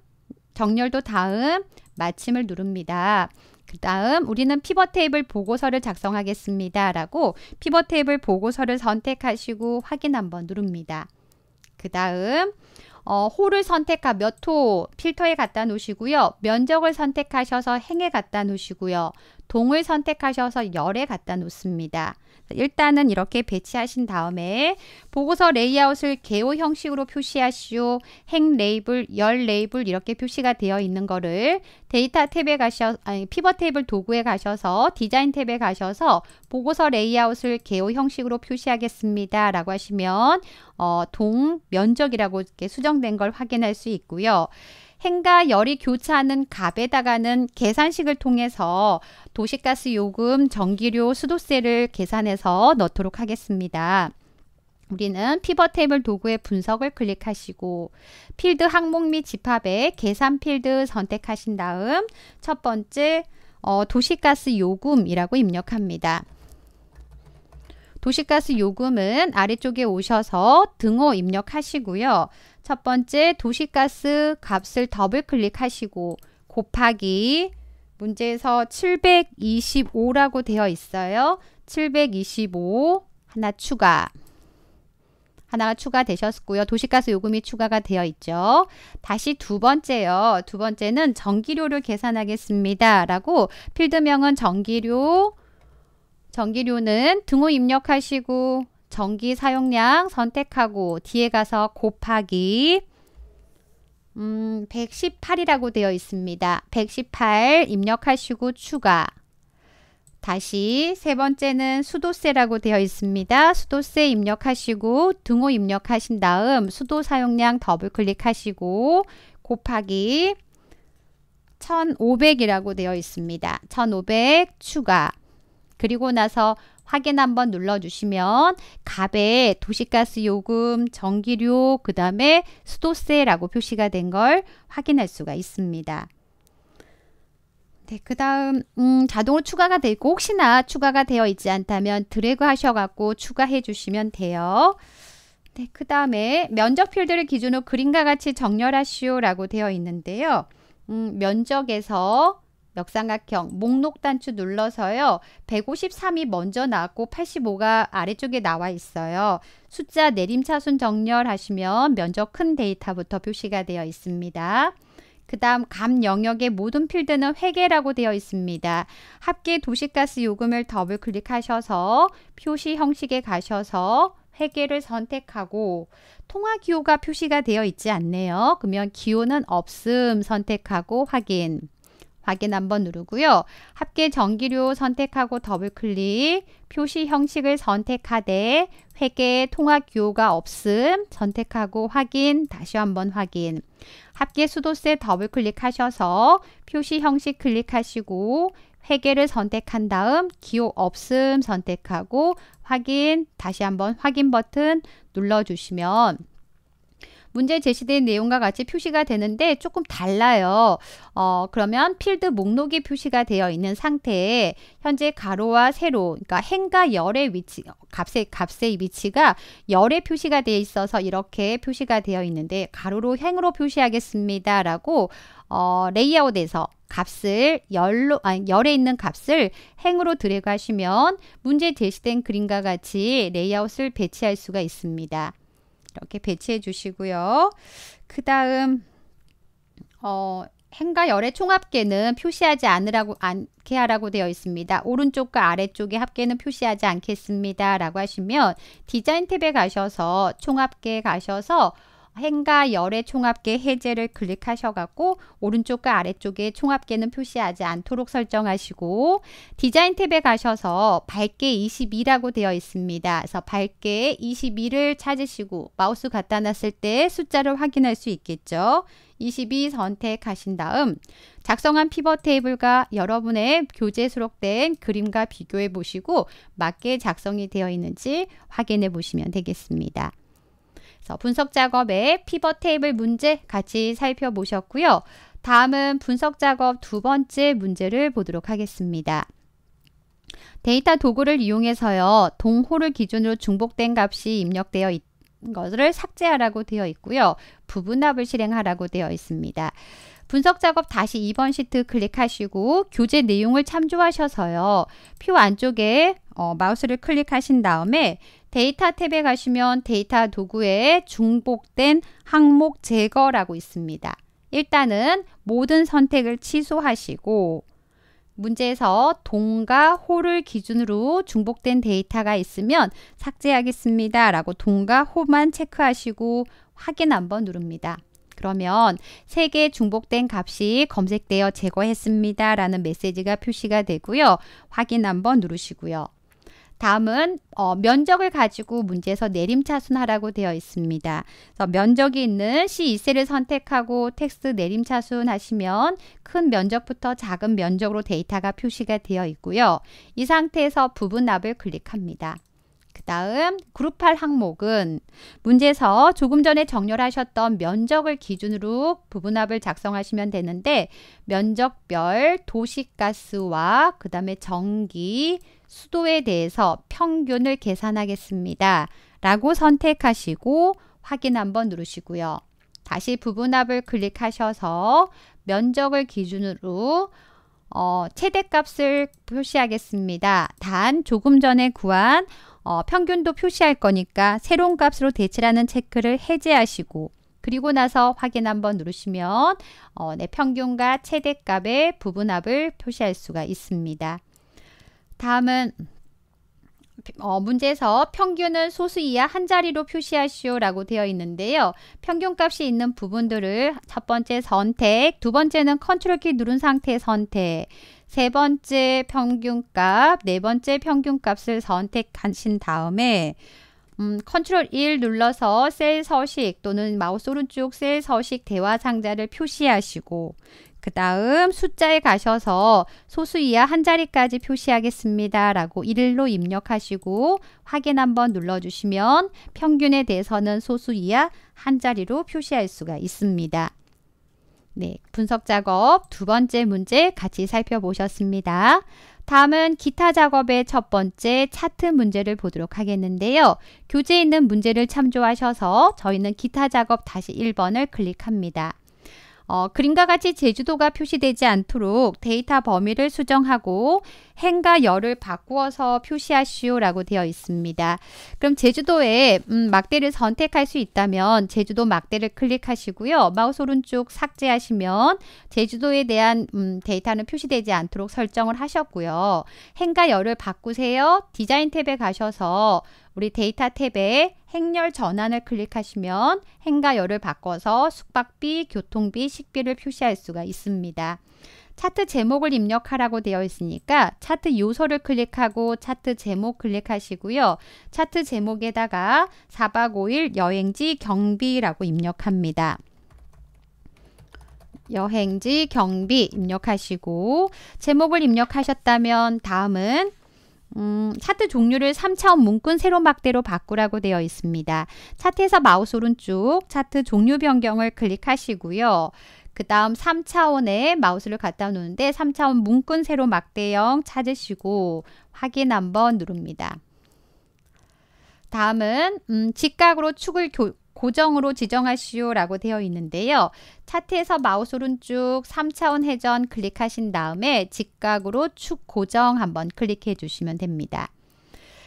정렬도 다음, 마침을 누릅니다. 그 다음 우리는 피벗 테이블 보고서를 작성하겠습니다. 라고 피벗 테이블 보고서를 선택하시고 확인 한번 누릅니다. 그 다음 어, 홀을 선택한 몇호 필터에 갖다 놓으시고요. 면적을 선택하셔서 행에 갖다 놓으시고요. 동을 선택하셔서 열에 갖다 놓습니다. 일단은 이렇게 배치하신 다음에 보고서 레이아웃을 개호 형식으로 표시하시오. 행 레이블, 열 레이블 이렇게 표시가 되어 있는 거를 데이터 탭에 가셔 아니 피벗 테이블 도구에 가셔서 디자인 탭에 가셔서 보고서 레이아웃을 개호 형식으로 표시하겠습니다. 라고 하시면 어, 동 면적이라고 이렇게 수정된 걸 확인할 수 있고요. 행과 열이 교차하는 갑에다가는 계산식을 통해서 도시가스 요금, 전기료, 수도세를 계산해서 넣도록 하겠습니다. 우리는 피벗 테이블 도구의 분석을 클릭하시고 필드 항목 및 집합에 계산 필드 선택하신 다음 첫 번째 어, 도시가스 요금이라고 입력합니다. 도시가스 요금은 아래쪽에 오셔서 등호 입력하시고요. 첫 번째 도시가스 값을 더블 클릭하시고 곱하기 문제에서 725라고 되어 있어요. 725 하나 추가 하나가 추가되셨고요. 도시가스 요금이 추가가 되어 있죠. 다시 두 번째요. 두 번째는 전기료를 계산하겠습니다. 라고 필드명은 전기료 전기료는 등호 입력하시고 전기 사용량 선택하고 뒤에 가서 곱하기 음, 118이라고 되어 있습니다. 118 입력하시고 추가 다시 세 번째는 수도세라고 되어 있습니다. 수도세 입력하시고 등호 입력하신 다음 수도 사용량 더블 클릭하시고 곱하기 1500이라고 되어 있습니다. 1500 추가 그리고 나서 확인 한번 눌러주시면 갑에 도시가스 요금, 전기료, 그 다음에 수도세라고 표시가 된 걸 확인할 수가 있습니다. 네, 그 다음 음, 자동으로 추가가 되고 혹시나 추가가 되어 있지 않다면 드래그 하셔갖고 추가해 주시면 돼요. 네, 그 다음에 면적 필드를 기준으로 그림과 같이 정렬하시오라고 되어 있는데요. 음, 면적에서 역삼각형 목록 단추 눌러서요. 153이 먼저 나왔고 85가 아래쪽에 나와 있어요. 숫자 내림차순 정렬 하시면 면적 큰 데이터부터 표시가 되어 있습니다. 그 다음 감 영역의 모든 필드는 회계라고 되어 있습니다. 합계 도시가스 요금을 더블 클릭하셔서 표시 형식에 가셔서 회계를 선택하고 통화 기호가 표시가 되어 있지 않네요. 그러면 기호는 없음 선택하고 확인. 확인 한번 누르고요. 합계 전기료 선택하고 더블클릭, 표시 형식을 선택하되 회계 통합 기호가 없음 선택하고 확인, 다시 한번 확인. 합계 수도세 더블클릭하셔서 표시 형식 클릭하시고 회계를 선택한 다음 기호 없음 선택하고 확인, 다시 한번 확인 버튼 눌러주시면 문제에 제시된 내용과 같이 표시가 되는데 조금 달라요. 어, 그러면 필드 목록이 표시가 되어 있는 상태에 현재 가로와 세로, 그러니까 행과 열의 위치, 값의, 값의 위치가 열에 표시가 되어 있어서 이렇게 표시가 되어 있는데 가로로 행으로 표시하겠습니다. 라고 어, 레이아웃에서 값을 열로 아니 열에 있는 값을 행으로 드래그 하시면 문제 제시된 그림과 같이 레이아웃을 배치할 수가 있습니다. 이렇게 배치해 주시고요. 그 다음 어, 행과 열의 총합계는 표시하지 않으라고 않게 하라고 되어 있습니다. 오른쪽과 아래쪽의 합계는 표시하지 않겠습니다. 라고 하시면 디자인 탭에 가셔서 총합계 가셔서 행과 열의 총합계 해제를 클릭하셔갖고 오른쪽과 아래쪽에 총합계는 표시하지 않도록 설정하시고 디자인 탭에 가셔서 밝게 22라고 되어 있습니다. 그래서 밝게 22를 찾으시고 마우스 갖다 놨을 때 숫자를 확인할 수 있겠죠. 22 선택하신 다음 작성한 피벗 테이블과 여러분의 교재 수록된 그림과 비교해 보시고 맞게 작성이 되어 있는지 확인해 보시면 되겠습니다. 그래서 분석 작업의 피벗 테이블 문제 같이 살펴보셨고요. 다음은 분석 작업 두 번째 문제를 보도록 하겠습니다. 데이터 도구를 이용해서요. 동호를 기준으로 중복된 값이 입력되어 있 것을 삭제하라고 되어 있고요. 부분합을 실행하라고 되어 있습니다. 분석 작업 다시 2번 시트 클릭하시고 교재 내용을 참조하셔서요. 표 안쪽에 어, 마우스를 클릭하신 다음에 데이터 탭에 가시면 데이터 도구에 중복된 항목 제거라고 있습니다. 일단은 모든 선택을 취소하시고 문제에서 동과 호를 기준으로 중복된 데이터가 있으면 삭제하겠습니다. 라고 동과 호만 체크하시고 확인 한번 누릅니다. 그러면 3개 중복된 값이 검색되어 제거했습니다. 라는 메시지가 표시가 되고요. 확인 한번 누르시고요. 다음은 어, 면적을 가지고 문제에서 내림차순하라고 되어 있습니다. 그래서 면적이 있는 c 2세를 선택하고 텍스트 내림차순 하시면 큰 면적부터 작은 면적으로 데이터가 표시가 되어 있고요. 이 상태에서 부분납을 클릭합니다. 그 다음 그룹할 항목은 문제에서 조금 전에 정렬하셨던 면적을 기준으로 부분합을 작성하시면 되는데 면적별 도시가스와 그 다음에 전기, 수도에 대해서 평균을 계산하겠습니다. 라고 선택하시고 확인 한번 누르시고요. 다시 부분합을 클릭하셔서 면적을 기준으로 어, 최대값을 표시하겠습니다. 단 조금 전에 구한 어, 평균도 표시할 거니까 새로운 값으로 대체라는 체크를 해제하시고 그리고 나서 확인 한번 누르시면 어, 내 네, 평균과 최대값의 부분합을 표시할 수가 있습니다. 다음은 어, 문제에서 평균을 소수 이하 한 자리로 표시하시오 라고 되어 있는데요. 평균값이 있는 부분들을 첫 번째 선택, 두 번째는 컨트롤 키 누른 상태 선택, 세 번째 평균값, 네 번째 평균값을 선택하신 다음에 음, 컨트롤 1 눌러서 셀 서식 또는 마우스 오른쪽 셀 서식 대화 상자를 표시하시고 그 다음 숫자에 가셔서 소수 이하 한 자리까지 표시하겠습니다. 라고 1로 입력하시고 확인 한번 눌러주시면 평균에 대해서는 소수 이하 한 자리로 표시할 수가 있습니다. 네, 분석 작업 두 번째 문제 같이 살펴보셨습니다. 다음은 기타 작업의 첫 번째 차트 문제를 보도록 하겠는데요. 교재에 있는 문제를 참조하셔서 저희는 기타 작업 다시 1번을 클릭합니다. 어, 그림과 같이 제주도가 표시되지 않도록 데이터 범위를 수정하고 행과 열을 바꾸어서 표시하시오라고 되어 있습니다. 그럼 제주도에 음, 막대를 선택할 수 있다면 제주도 막대를 클릭하시고요. 마우스 오른쪽 삭제하시면 제주도에 대한 음, 데이터는 표시되지 않도록 설정을 하셨고요. 행과 열을 바꾸세요. 디자인 탭에 가셔서 우리 데이터 탭에 행렬 전환을 클릭하시면 행과 열을 바꿔서 숙박비, 교통비, 식비를 표시할 수가 있습니다. 차트 제목을 입력하라고 되어 있으니까 차트 요소를 클릭하고 차트 제목 클릭하시고요. 차트 제목에다가 4박 5일 여행지 경비라고 입력합니다. 여행지 경비 입력하시고 제목을 입력하셨다면 다음은 음, 차트 종류를 3차원 문근 세로막대로 바꾸라고 되어 있습니다. 차트에서 마우스 오른쪽 차트 종류 변경을 클릭하시고요. 그 다음 3차원에 마우스를 갖다 놓는데 3차원 문군 세로막대형 찾으시고 확인 한번 누릅니다. 다음은 음, 직각으로 축을 교, 고정으로 지정하시오 라고 되어 있는데요. 차트에서 마우스 오른쪽 3차원 회전 클릭하신 다음에 직각으로 축 고정 한번 클릭해 주시면 됩니다.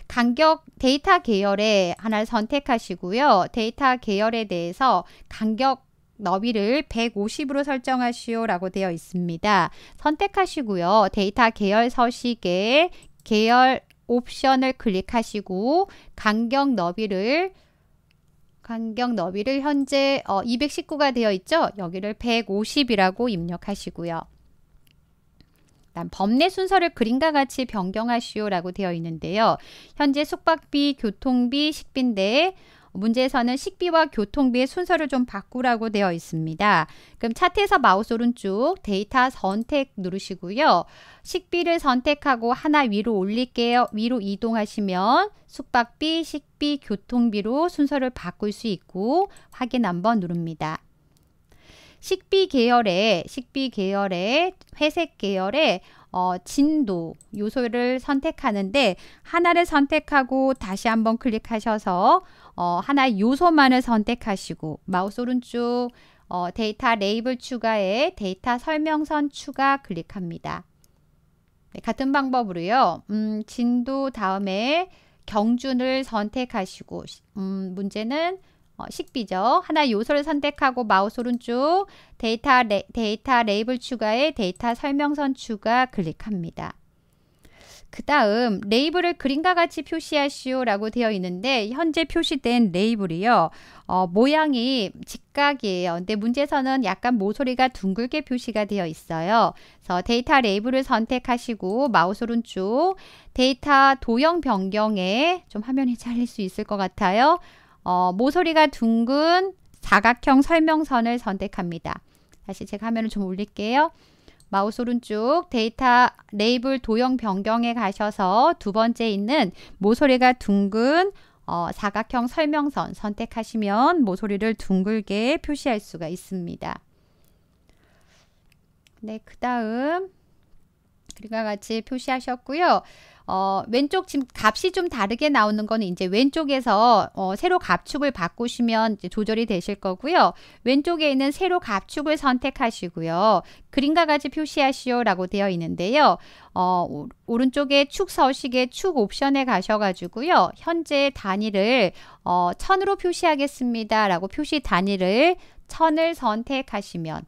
간격 데이터 계열에 하나를 선택하시고요. 데이터 계열에 대해서 간격 너비를 150으로 설정하시오 라고 되어 있습니다. 선택하시고요. 데이터 계열 서식에 계열 옵션을 클릭하시고 간격 너비를 간격 너비를 현재 어, 219가 되어 있죠? 여기를 150이라고 입력하시고요. 다음 범내 순서를 그림과 같이 변경하시오라고 되어 있는데요. 현재 숙박비, 교통비, 식비인데 문제에서는 식비와 교통비의 순서를 좀 바꾸라고 되어 있습니다. 그럼 차트에서 마우스 오른쪽 데이터 선택 누르시고요. 식비를 선택하고 하나 위로 올릴게요. 위로 이동하시면 숙박비, 식비, 교통비로 순서를 바꿀 수 있고 확인 한번 누릅니다. 식비 계열에 식비 계열에 회색 계열에 어, 진도 요소를 선택하는데 하나를 선택하고 다시 한번 클릭하셔서 어, 하나 의 요소만을 선택하시고 마우스 오른쪽 어, 데이터 레이블 추가에 데이터 설명선 추가 클릭합니다. 네, 같은 방법으로요. 음, 진도 다음에 경준을 선택하시고 음, 문제는 어, 식비죠. 하나 요소를 선택하고 마우스 오른쪽 데이터, 레, 데이터 레이블 추가에 데이터 설명선 추가 클릭합니다. 그 다음 레이블을 그림과 같이 표시하시오 라고 되어 있는데 현재 표시된 레이블이요. 어, 모양이 직각이에요. 근데 문제에서는 약간 모서리가 둥글게 표시가 되어 있어요. 그래서 데이터 레이블을 선택하시고 마우스 오른쪽 데이터 도형 변경에 좀 화면이 잘릴 수 있을 것 같아요. 어, 모서리가 둥근 사각형 설명선을 선택합니다. 다시 제가 화면을 좀 올릴게요. 마우스 오른쪽 데이터 레이블 도형 변경에 가셔서 두 번째 있는 모서리가 둥근 어, 사각형 설명선 선택하시면 모서리를 둥글게 표시할 수가 있습니다. 네, 그 다음 그림과 같이 표시하셨고요. 어, 왼쪽 지금 값이 좀 다르게 나오는 거는 이제 왼쪽에서 어, 세로 갑축을 바꾸시면 조절이 되실 거고요. 왼쪽에 있는 세로 갑축을 선택하시고요. 그림과 같이 표시하시오 라고 되어 있는데요. 어, 오른쪽에 축 서식의 축 옵션에 가셔가지고요. 현재 단위를 어, 천으로 표시하겠습니다. 라고 표시 단위를 천을 선택하시면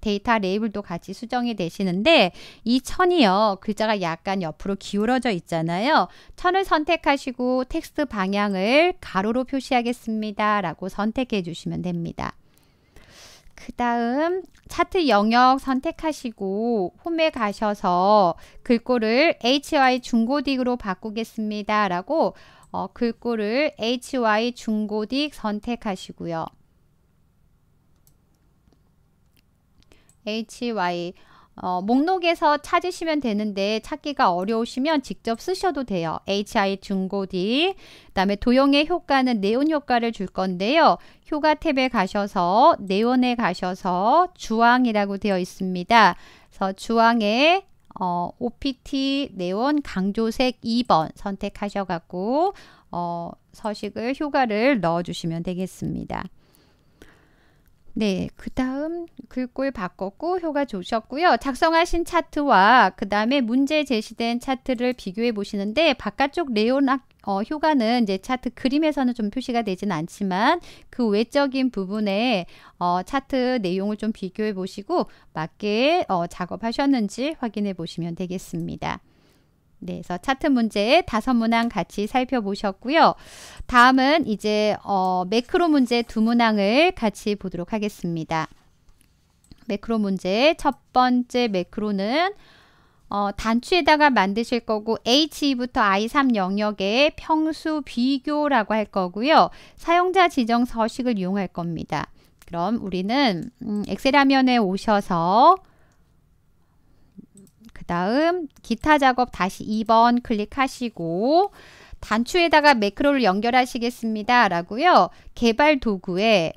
데이터 레이블도 같이 수정이 되시는데 이 천이요 글자가 약간 옆으로 기울어져 있잖아요 천을 선택하시고 텍스트 방향을 가로로 표시하겠습니다 라고 선택해 주시면 됩니다 그 다음 차트 영역 선택하시고 홈에 가셔서 글꼴을 HY 중고딕으로 바꾸겠습니다 라고 어, 글꼴을 HY 중고딕 선택하시고요 hy 어, 목록에서 찾으시면 되는데 찾기가 어려우시면 직접 쓰셔도 돼요. HI 중고디 그다음에 도형의 효과는 네온 효과를 줄 건데요. 효과 탭에 가셔서 네온에 가셔서 주황이라고 되어 있습니다. 그래서 주황에 어, OPT 네온 강조색 2번 선택하셔갖고 어, 서식을 효과를 넣어주시면 되겠습니다. 네, 그 다음 글꼴 바꿨고 효과 좋으셨고요. 작성하신 차트와 그 다음에 문제 제시된 차트를 비교해 보시는데 바깥쪽 레온 어, 효과는 이제 차트 그림에서는 좀 표시가 되진 않지만 그 외적인 부분에 어, 차트 내용을 좀 비교해 보시고 맞게 어, 작업하셨는지 확인해 보시면 되겠습니다. 네, 그래서 차트 문제 다섯 문항 같이 살펴보셨고요. 다음은 이제 어, 매크로 문제 두 문항을 같이 보도록 하겠습니다. 매크로 문제 첫 번째 매크로는 어, 단추에다가 만드실 거고 H2부터 I3 영역의 평수 비교라고 할 거고요. 사용자 지정 서식을 이용할 겁니다. 그럼 우리는 음, 엑셀 화면에 오셔서 다음 기타 작업 다시 2번 클릭하시고 단추에다가 매크로를 연결하시겠습니다. 라고요. 개발 도구에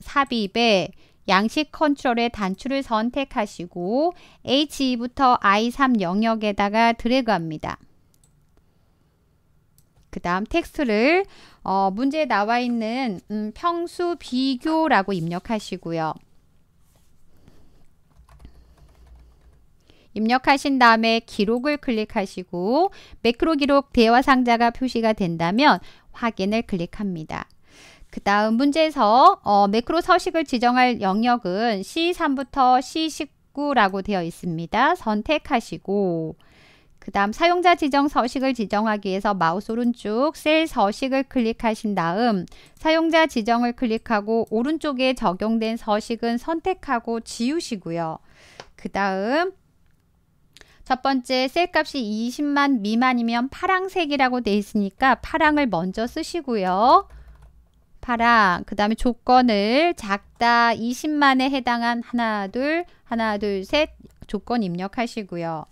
삽입에 양식 컨트롤의 단추를 선택하시고 H2부터 I3 영역에다가 드래그합니다. 그 다음 텍스트를 어, 문제에 나와 있는 음, 평수 비교라고 입력하시고요. 입력하신 다음에 기록을 클릭하시고 매크로 기록 대화 상자가 표시가 된다면 확인을 클릭합니다. 그 다음 문제에서 어, 매크로 서식을 지정할 영역은 C3부터 C19라고 되어 있습니다. 선택하시고 그 다음 사용자 지정 서식을 지정하기 위해서 마우스 오른쪽 셀 서식을 클릭하신 다음 사용자 지정을 클릭하고 오른쪽에 적용된 서식은 선택하고 지우시고요. 그 다음 첫 번째 셀값이 20만 미만이면 파랑색이라고 돼 있으니까 파랑을 먼저 쓰시고요. 파랑 그 다음에 조건을 작다 20만에 해당한 하나 둘 하나 둘 셋 조건 입력하시고요.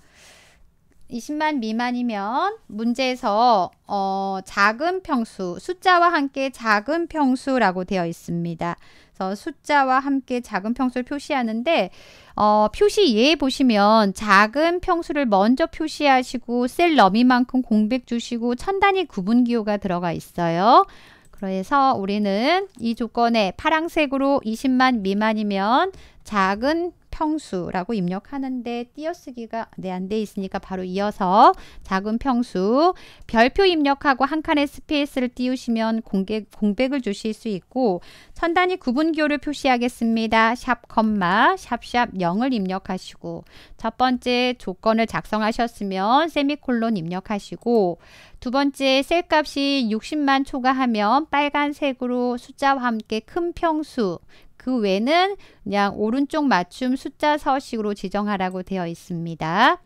20만 미만이면 문제에서 어, 작은 평수 숫자와 함께 작은 평수라고 되어 있습니다. 그래서 숫자와 함께 작은 평수를 표시하는데 어, 표시 예에 보시면 작은 평수를 먼저 표시하시고 셀 너비만큼 공백 주시고 천 단위 구분 기호가 들어가 있어요. 그래서 우리는 이 조건에 파란색으로 20만 미만이면 작은 평수라고 입력하는데 띄어쓰기가 네, 안돼 있으니까 바로 이어서 작은 평수 별표 입력하고 한 칸의 스페이스를 띄우시면 공개, 공백을 주실 수 있고 천 단위 구분기호를 표시하겠습니다. 샵 컴마 샵샵 0을 입력하시고 첫 번째 조건을 작성하셨으면 세미콜론 입력하시고 두 번째 셀 값이 60만 초과하면 빨간색으로 숫자와 함께 큰 평수 그 외는 그냥 오른쪽 맞춤 숫자 서식으로 지정하라고 되어 있습니다.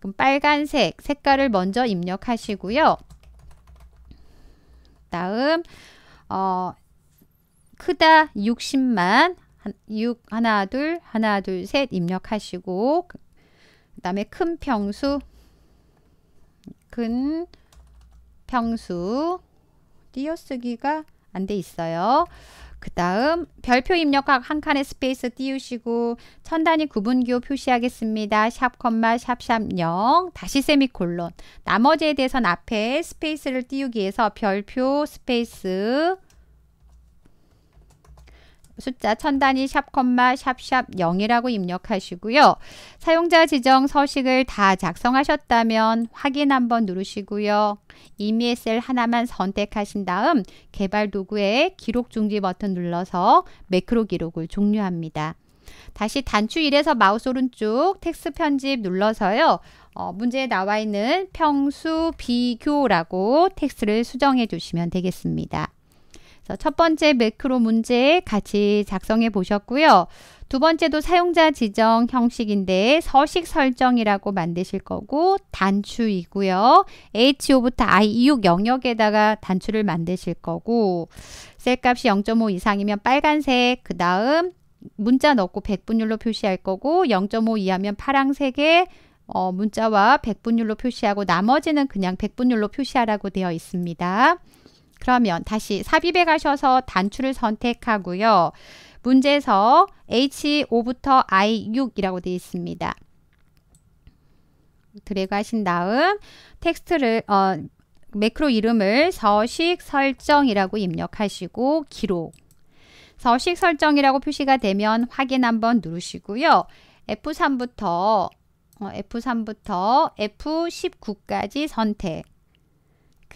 그럼 빨간색 색깔을 먼저 입력하시고요. 다음 어, 크다 60만 6 하나 둘 하나 둘 셋 입력하시고 그 다음에 큰 평수 큰 평수 띄어쓰기가 안 돼 있어요. 그 다음 별표 입력각 한 칸의 스페이스 띄우시고 천 단위 구분기호 표시하겠습니다. 샵 콤마 샵샵 0 다시 세미콜론 나머지에 대해선 앞에 스페이스를 띄우기 위해서 별표 스페이스 숫자 천 단위 샵 콤마 샵샵 0이라고 입력하시고요. 사용자 지정 서식을 다 작성하셨다면 확인 한번 누르시고요. 이미셀 하나만 선택하신 다음 개발 도구에 기록 중지 버튼 눌러서 매크로 기록을 종료합니다. 다시 단추 1에서 마우스 오른쪽 텍스 편집 눌러서요. 어, 문제에 나와 있는 평수 비교라고 텍스트를 수정해 주시면 되겠습니다. 첫 번째 매크로 문제 같이 작성해 보셨고요. 두 번째도 사용자 지정 형식인데 서식 설정이라고 만드실 거고 단추이고요. HO부터 I26 e 영역에다가 단추를 만드실 거고 셀값이 0.5 이상이면 빨간색 그 다음 문자 넣고 백분율로 표시할 거고 0.5 이하면 파랑색에 어, 문자와 백분율로 표시하고 나머지는 그냥 백분율로 표시하라고 되어 있습니다. 그러면 다시 삽입에 가셔서 단추를 선택하고요. 문제에서 H5부터 I6이라고 되어 있습니다. 드래그 하신 다음 텍스트를 어, 매크로 이름을 서식 설정이라고 입력하시고 기록 서식 설정이라고 표시가 되면 확인 한번 누르시고요. F3부터 어, F3부터 F19까지 선택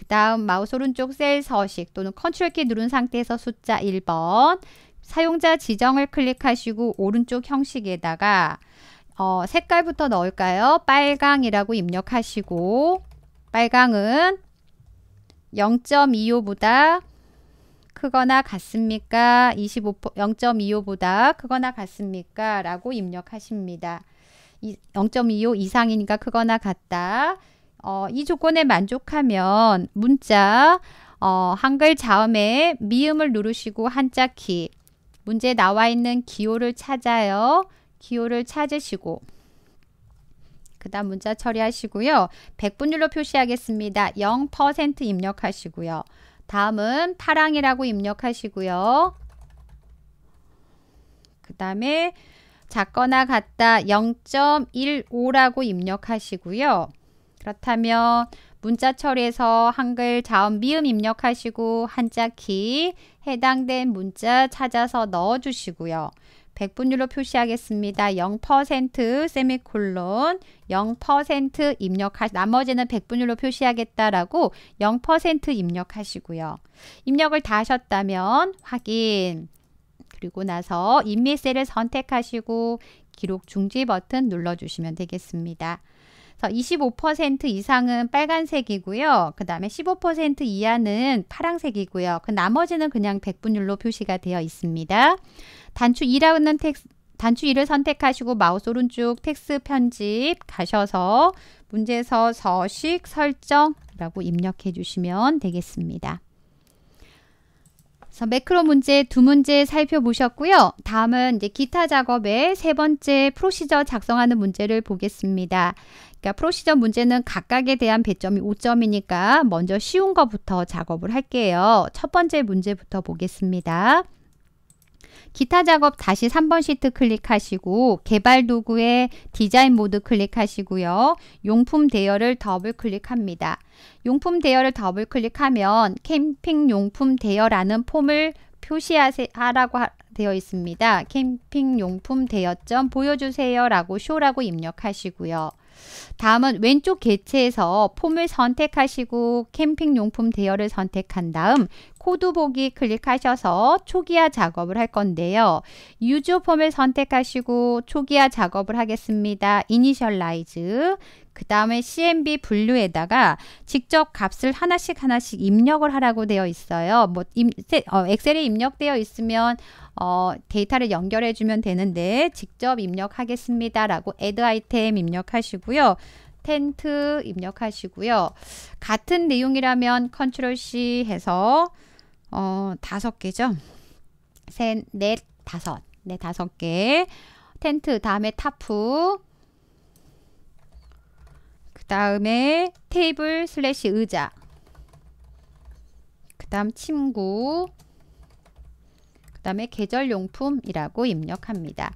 그 다음 마우스 오른쪽 셀 서식 또는 컨트롤 키 누른 상태에서 숫자 1번 사용자 지정을 클릭하시고 오른쪽 형식에다가 어, 색깔부터 넣을까요? 빨강이라고 입력하시고 빨강은 0.25보다 크거나 같습니까? 25 0.25보다 크거나 같습니까? 라고 입력하십니다. 0.25 이상이니까 크거나 같다. 어, 이 조건에 만족하면 문자 어, 한글 자음에 미음을 누르시고 한자 키 문제에 나와 있는 기호를 찾아요. 기호를 찾으시고 그 다음 문자 처리하시고요. 1분율로 표시하겠습니다. 0% 입력하시고요. 다음은 파랑이라고 입력하시고요. 그 다음에 작거나 같다 0.15라고 입력하시고요. 그렇다면 문자 처리에서 한글 자음 미음 입력하시고 한자 키 해당된 문자 찾아서 넣어주시고요. 백분율로 표시하겠습니다. 0% 세미콜론 0% 입력하 나머지는 백분율로 표시하겠다라고 0% 입력하시고요. 입력을 다 하셨다면 확인 그리고 나서 인밀세를 선택하시고 기록 중지 버튼 눌러주시면 되겠습니다. 25% 이상은 빨간색이고요. 그 다음에 15% 이하는 파란색이고요. 그 나머지는 그냥 백분율로 표시가 되어 있습니다. 단추 2라는 텍스 단추 2를 선택하시고 마우스 오른쪽 텍스 편집 가셔서 문제서 에 서식 설정이라고 입력해 주시면 되겠습니다. 그래서 매크로 문제 두 문제 살펴보셨고요. 다음은 이제 기타 작업의 세 번째 프로시저 작성하는 문제를 보겠습니다. 그러니까 프로시저 문제는 각각에 대한 배점이 5점이니까 먼저 쉬운 거부터 작업을 할게요. 첫 번째 문제부터 보겠습니다. 기타 작업 다시 3번 시트 클릭하시고 개발 도구의 디자인 모드 클릭하시고요. 용품 대여를 더블 클릭합니다. 용품 대여를 더블 클릭하면 캠핑 용품 대여라는 폼을 표시하라고 되어 있습니다. 캠핑 용품 대여점 보여주세요 라고 쇼라고 입력하시고요. 다음은 왼쪽 개체에서 폼을 선택하시고 캠핑 용품 대여를 선택한 다음 코드 보기 클릭하셔서 초기화 작업을 할 건데요. 유저 폼을 선택하시고 초기화 작업을 하겠습니다. 이니셜라이즈 그 다음에 CMB 분류에다가 직접 값을 하나씩 하나씩 입력을 하라고 되어 있어요. 뭐 임, 어, 엑셀에 입력되어 있으면 어, 데이터를 연결해 주면 되는데 직접 입력하겠습니다. 라고 add 아이템 입력하시고요. 텐트 입력하시고요. 같은 내용이라면 컨트롤 C 해서 어, 다섯 개죠? 셋, 넷, 다섯. 네, 다섯 개. 텐트, 다음에 타프. 그 다음에 테이블 슬래시 의자. 그 다음 침구. 그 다음에 계절용품이라고 입력합니다.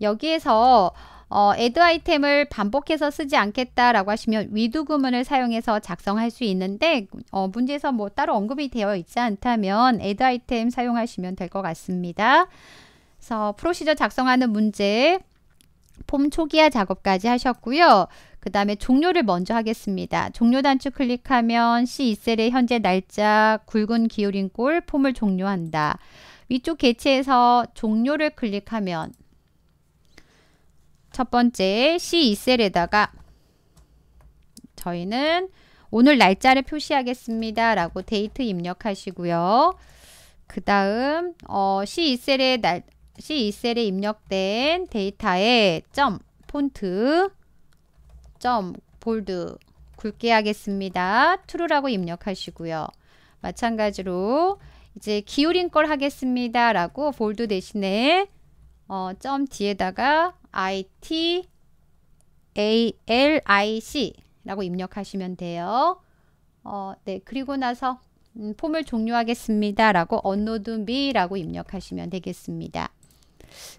여기에서 어, add 아이템을 반복해서 쓰지 않겠다라고 하시면 위 i t 구문을 사용해서 작성할 수 있는데 어, 문제에서 뭐 따로 언급이 되어 있지 않다면 add 아이템 사용하시면 될 것 같습니다. 그래서 프로시저 작성하는 문제 폼 초기화 작업까지 하셨고요. 그 다음에 종료를 먼저 하겠습니다. 종료 단추 클릭하면 C2셀의 현재 날짜, 굵은 기울인 꼴, 폼을 종료한다. 위쪽 개체에서 종료를 클릭하면 첫 번째 C2셀에다가 저희는 오늘 날짜를 표시하겠습니다. 라고 데이트 입력하시고요. 그 다음 어, C2셀에 날, C2셀에 입력된 데이터에 점, 폰트, 점, 볼드 굵게 하겠습니다. true라고 입력하시고요. 마찬가지로 이제 기울인 걸 하겠습니다. 라고 볼드 대신에 어, 점 뒤에다가 IT ALIC 라고 입력하시면 돼요. 어, 네, 그리고 나서 음, 폼을 종료하겠습니다. 라고 언노드 미 라고 입력하시면 되겠습니다.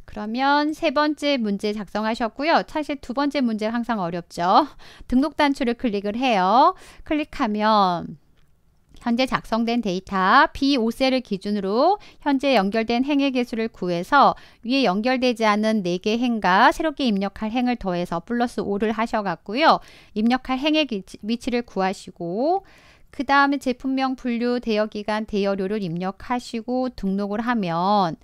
그러면 세 번째 문제 작성하셨고요. 사실 두 번째 문제 항상 어렵죠. 등록 단추를 클릭을 해요. 클릭하면 현재 작성된 데이터 B5셀을 기준으로 현재 연결된 행의 개수를 구해서 위에 연결되지 않은 4개 행과 새롭게 입력할 행을 더해서 플러스 5를 하셔갖고요. 입력할 행의 위치를 구하시고 그 다음에 제품명 분류, 대여기간, 대여료를 입력하시고 등록을 하면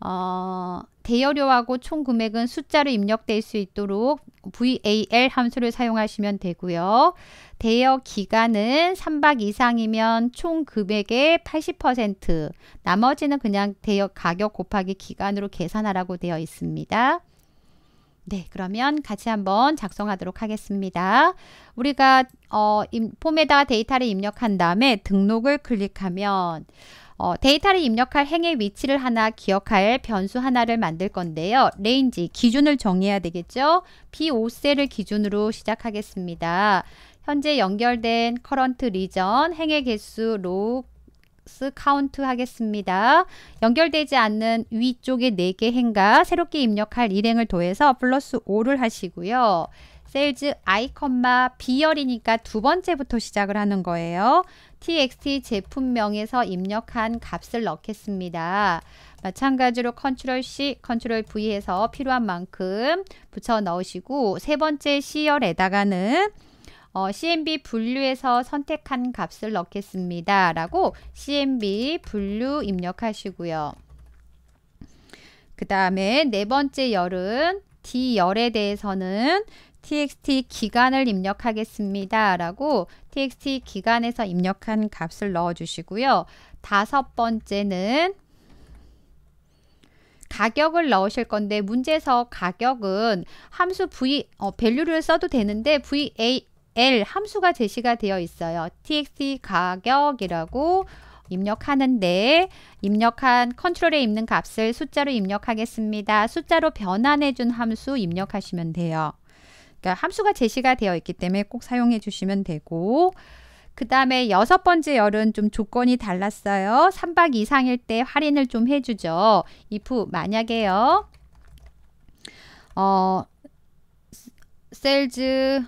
어, 대여료하고 총 금액은 숫자로 입력될 수 있도록 VAL 함수를 사용하시면 되고요. 대여 기간은 3박 이상이면 총 금액의 80% 나머지는 그냥 대여 가격 곱하기 기간으로 계산하라고 되어 있습니다. 네, 그러면 같이 한번 작성하도록 하겠습니다. 우리가 어, 폼에다 데이터를 입력한 다음에 등록을 클릭하면 어, 데이터를 입력할 행의 위치를 하나 기억할 변수 하나를 만들 건데요. 레인지 기준을 정해야 되겠죠. B5셀을 기준으로 시작하겠습니다. 현재 연결된 커런트 리전 행의 개수 로스 카운트 하겠습니다. 연결되지 않는 위쪽에 4개 행과 새롭게 입력할 일행을 더해서 플러스 5를 하시고요. 셀즈 아 B열이니까 두 번째부터 시작을 하는 거예요. txt 제품명에서 입력한 값을 넣겠습니다. 마찬가지로 컨트롤 C, 컨트롤 V에서 필요한 만큼 붙여 넣으시고 세 번째 C열에다가는 어, CMB 분류에서 선택한 값을 넣겠습니다. 라고 CMB 분류 입력하시고요. 그 다음에 네 번째 열은 D열에 대해서는 txt 기간을 입력하겠습니다. 라고 txt 기간에서 입력한 값을 넣어주시고요. 다섯 번째는 가격을 넣으실 건데 문제에서 가격은 함수 v 어, 밸류를 써도 되는데 val 함수가 제시가 되어 있어요. txt 가격이라고 입력하는데 입력한 컨트롤에 있는 값을 숫자로 입력하겠습니다. 숫자로 변환해 준 함수 입력하시면 돼요. 그러니까 함수가 제시가 되어 있기 때문에 꼭 사용해 주시면 되고 그 다음에 여섯 번째 열은 좀 조건이 달랐어요. 3박 이상일 때 할인을 좀 해주죠. if 만약에요. 어, 셀즈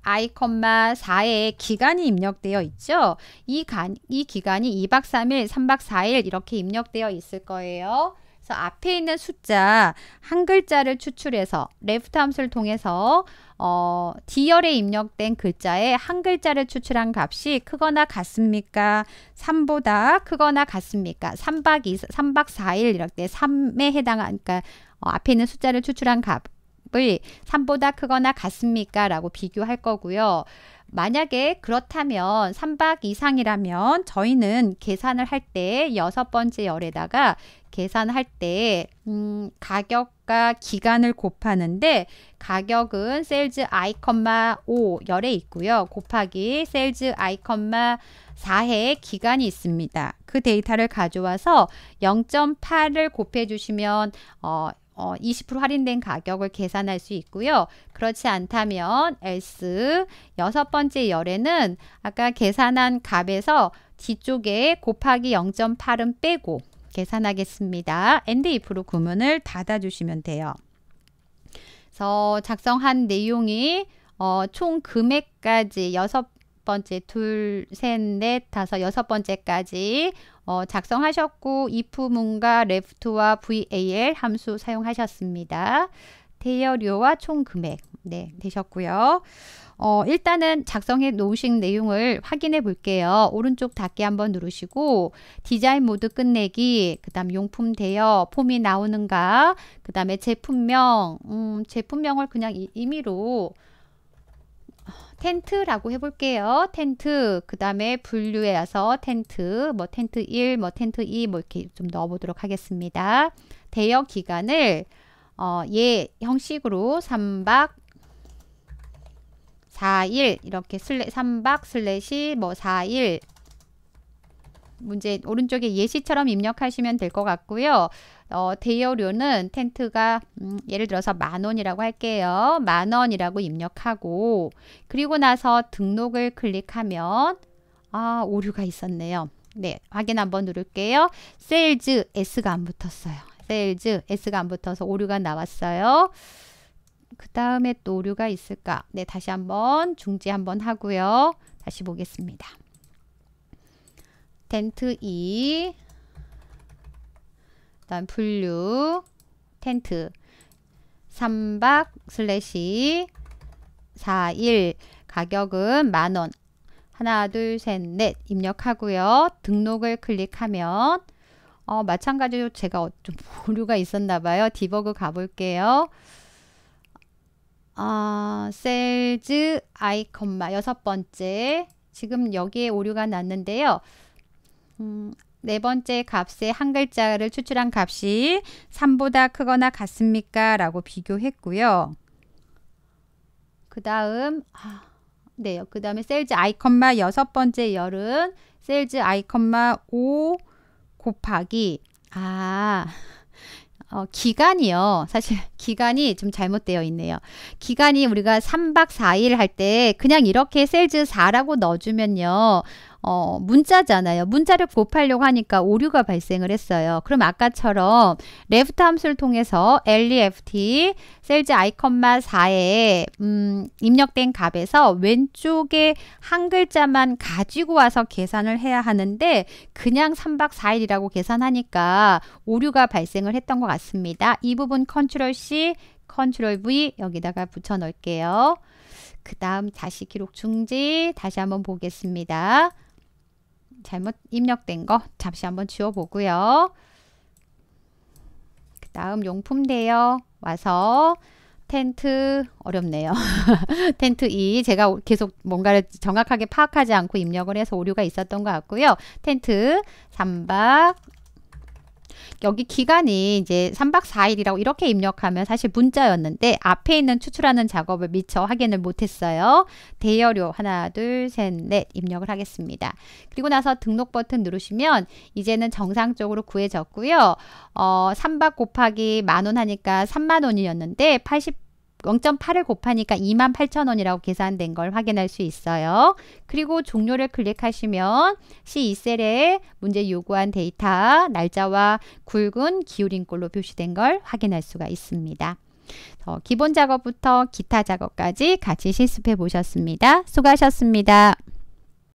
아이컴마 4에 기간이 입력되어 있죠. 이, 간, 이 기간이 2박 3일, 3박 4일 이렇게 입력되어 있을 거예요. 그래서 앞에 있는 숫자 한 글자를 추출해서 레프트 함수를 통해서 어, 디열에 입력된 글자의한 글자를 추출한 값이 크거나 같습니까? 3보다 크거나 같습니까? 3박 2, 3박 4일 이렇게 3에 해당하니까 그러니까 어, 앞에 있는 숫자를 추출한 값을 3보다 크거나 같습니까? 라고 비교할 거고요. 만약에 그렇다면 3박 이상이라면 저희는 계산을 할 때 여섯 번째 열에다가 계산할 때 음, 가격과 기간을 곱하는데 가격은 셀즈 l e s i, 5 열에 있고요. 곱하기 셀즈 l e s i, 4의 기간이 있습니다. 그 데이터를 가져와서 0.8을 곱해 주시면 어, 어, 20% 할인된 가격을 계산할 수 있고요. 그렇지 않다면 else 여섯 번째 열에는 아까 계산한 값에서 뒤쪽에 곱하기 0.8은 빼고 계산하겠습니다. and if로 구문을 닫아주시면 돼요. 그래서 작성한 내용이 어, 총 금액까지 여섯 번째, 둘, 셋, 넷, 다섯, 여섯 번째까지 어, 작성하셨고 if문과 left와 var 함수 사용하셨습니다. 대여료와 총 금액 네, 되셨고요. 어, 일단은 작성해 놓으신 내용을 확인해 볼게요. 오른쪽 닫기 한번 누르시고 디자인 모드 끝내기, 그 다음 용품 대여, 폼이 나오는가, 그 다음에 제품명, 음, 제품명을 그냥 이, 임의로 텐트라고 해볼게요. 텐트, 그 다음에 분류에 와서 텐트, 뭐 텐트 1, 뭐 텐트 2, 뭐 이렇게 좀 넣어보도록 하겠습니다. 대여 기간을 어, 예 형식으로 3박 4일 이렇게 슬래 3박 슬래시 뭐 4일 문제 오른쪽에 예시처럼 입력하시면 될 것 같고요. 어, 대여료는 텐트가 음, 예를 들어서 만원이라고 할게요. 만원이라고 입력하고 그리고 나서 등록을 클릭하면 아 오류가 있었네요. 네 확인 한번 누를게요. 세일즈 S가 안 붙었어요. 세일즈 S가 안 붙어서 오류가 나왔어요. 그 다음에 또 오류가 있을까? 네, 다시 한번 중지 한번 하고요. 다시 보겠습니다. 텐트 2, e, 그다음 분류, 텐트, 3박 슬래시 4일, 가격은 만원, 하나, 둘, 셋, 넷 입력하고요. 등록을 클릭하면 어, 마찬가지로 제가 어, 좀 오류가 있었나 봐요. 디버그 가볼게요. 어, 셀즈 아이컴마 여섯 번째 지금 여기에 오류가 났는데요. 음, 네 번째 값의 한 글자를 추출한 값이 3보다 크거나 같습니까? 라고 비교했고요. 그 다음 아, 네, 그 다음에 셀즈 아이컴마 여섯 번째 열은 셀즈 아이컴마 5 곱하기 아 어, 기간이요. 사실 *laughs* 기간이 좀 잘못되어 있네요. 기간이 우리가 3박 4일 할 때 그냥 이렇게 셀즈 4라고 넣어주면요. 어, 문자잖아요. 문자를 곱하려고 하니까 오류가 발생을 했어요. 그럼 아까처럼 left 함수를 통해서 left 셀즈 아이컨마 4에 음, 입력된 값에서 왼쪽에 한 글자만 가지고 와서 계산을 해야 하는데 그냥 3박 4일이라고 계산하니까 오류가 발생을 했던 것 같습니다. 이 부분 컨트롤 C, 컨트롤 V 여기다가 붙여 넣을게요. 그 다음 다시 기록 중지 다시 한번 보겠습니다. 잘못 입력된 거 잠시 한번 지워보고요. 그 다음 용품 대여 와서 텐트 어렵네요. *laughs* 텐트 2 제가 계속 뭔가를 정확하게 파악하지 않고 입력을 해서 오류가 있었던 것 같고요. 텐트 3박 여기 기간이 이제 3박 4일이라고 이렇게 입력하면 사실 문자였는데 앞에 있는 추출하는 작업을 미처 확인을 못했어요. 대여료 하나 둘 셋 넷 입력을 하겠습니다. 그리고 나서 등록 버튼 누르시면 이제는 정상적으로 구해졌고요. 어, 3박 곱하기 만 원 하니까 3만원이었는데 80 0.8을 곱하니까 28,000원이라고 계산된 걸 확인할 수 있어요. 그리고 종료를 클릭하시면 C2셀에 문제 요구한 데이터 날짜와 굵은 기울인 꼴로 표시된 걸 확인할 수가 있습니다. 기본 작업부터 기타 작업까지 같이 실습해 보셨습니다. 수고하셨습니다.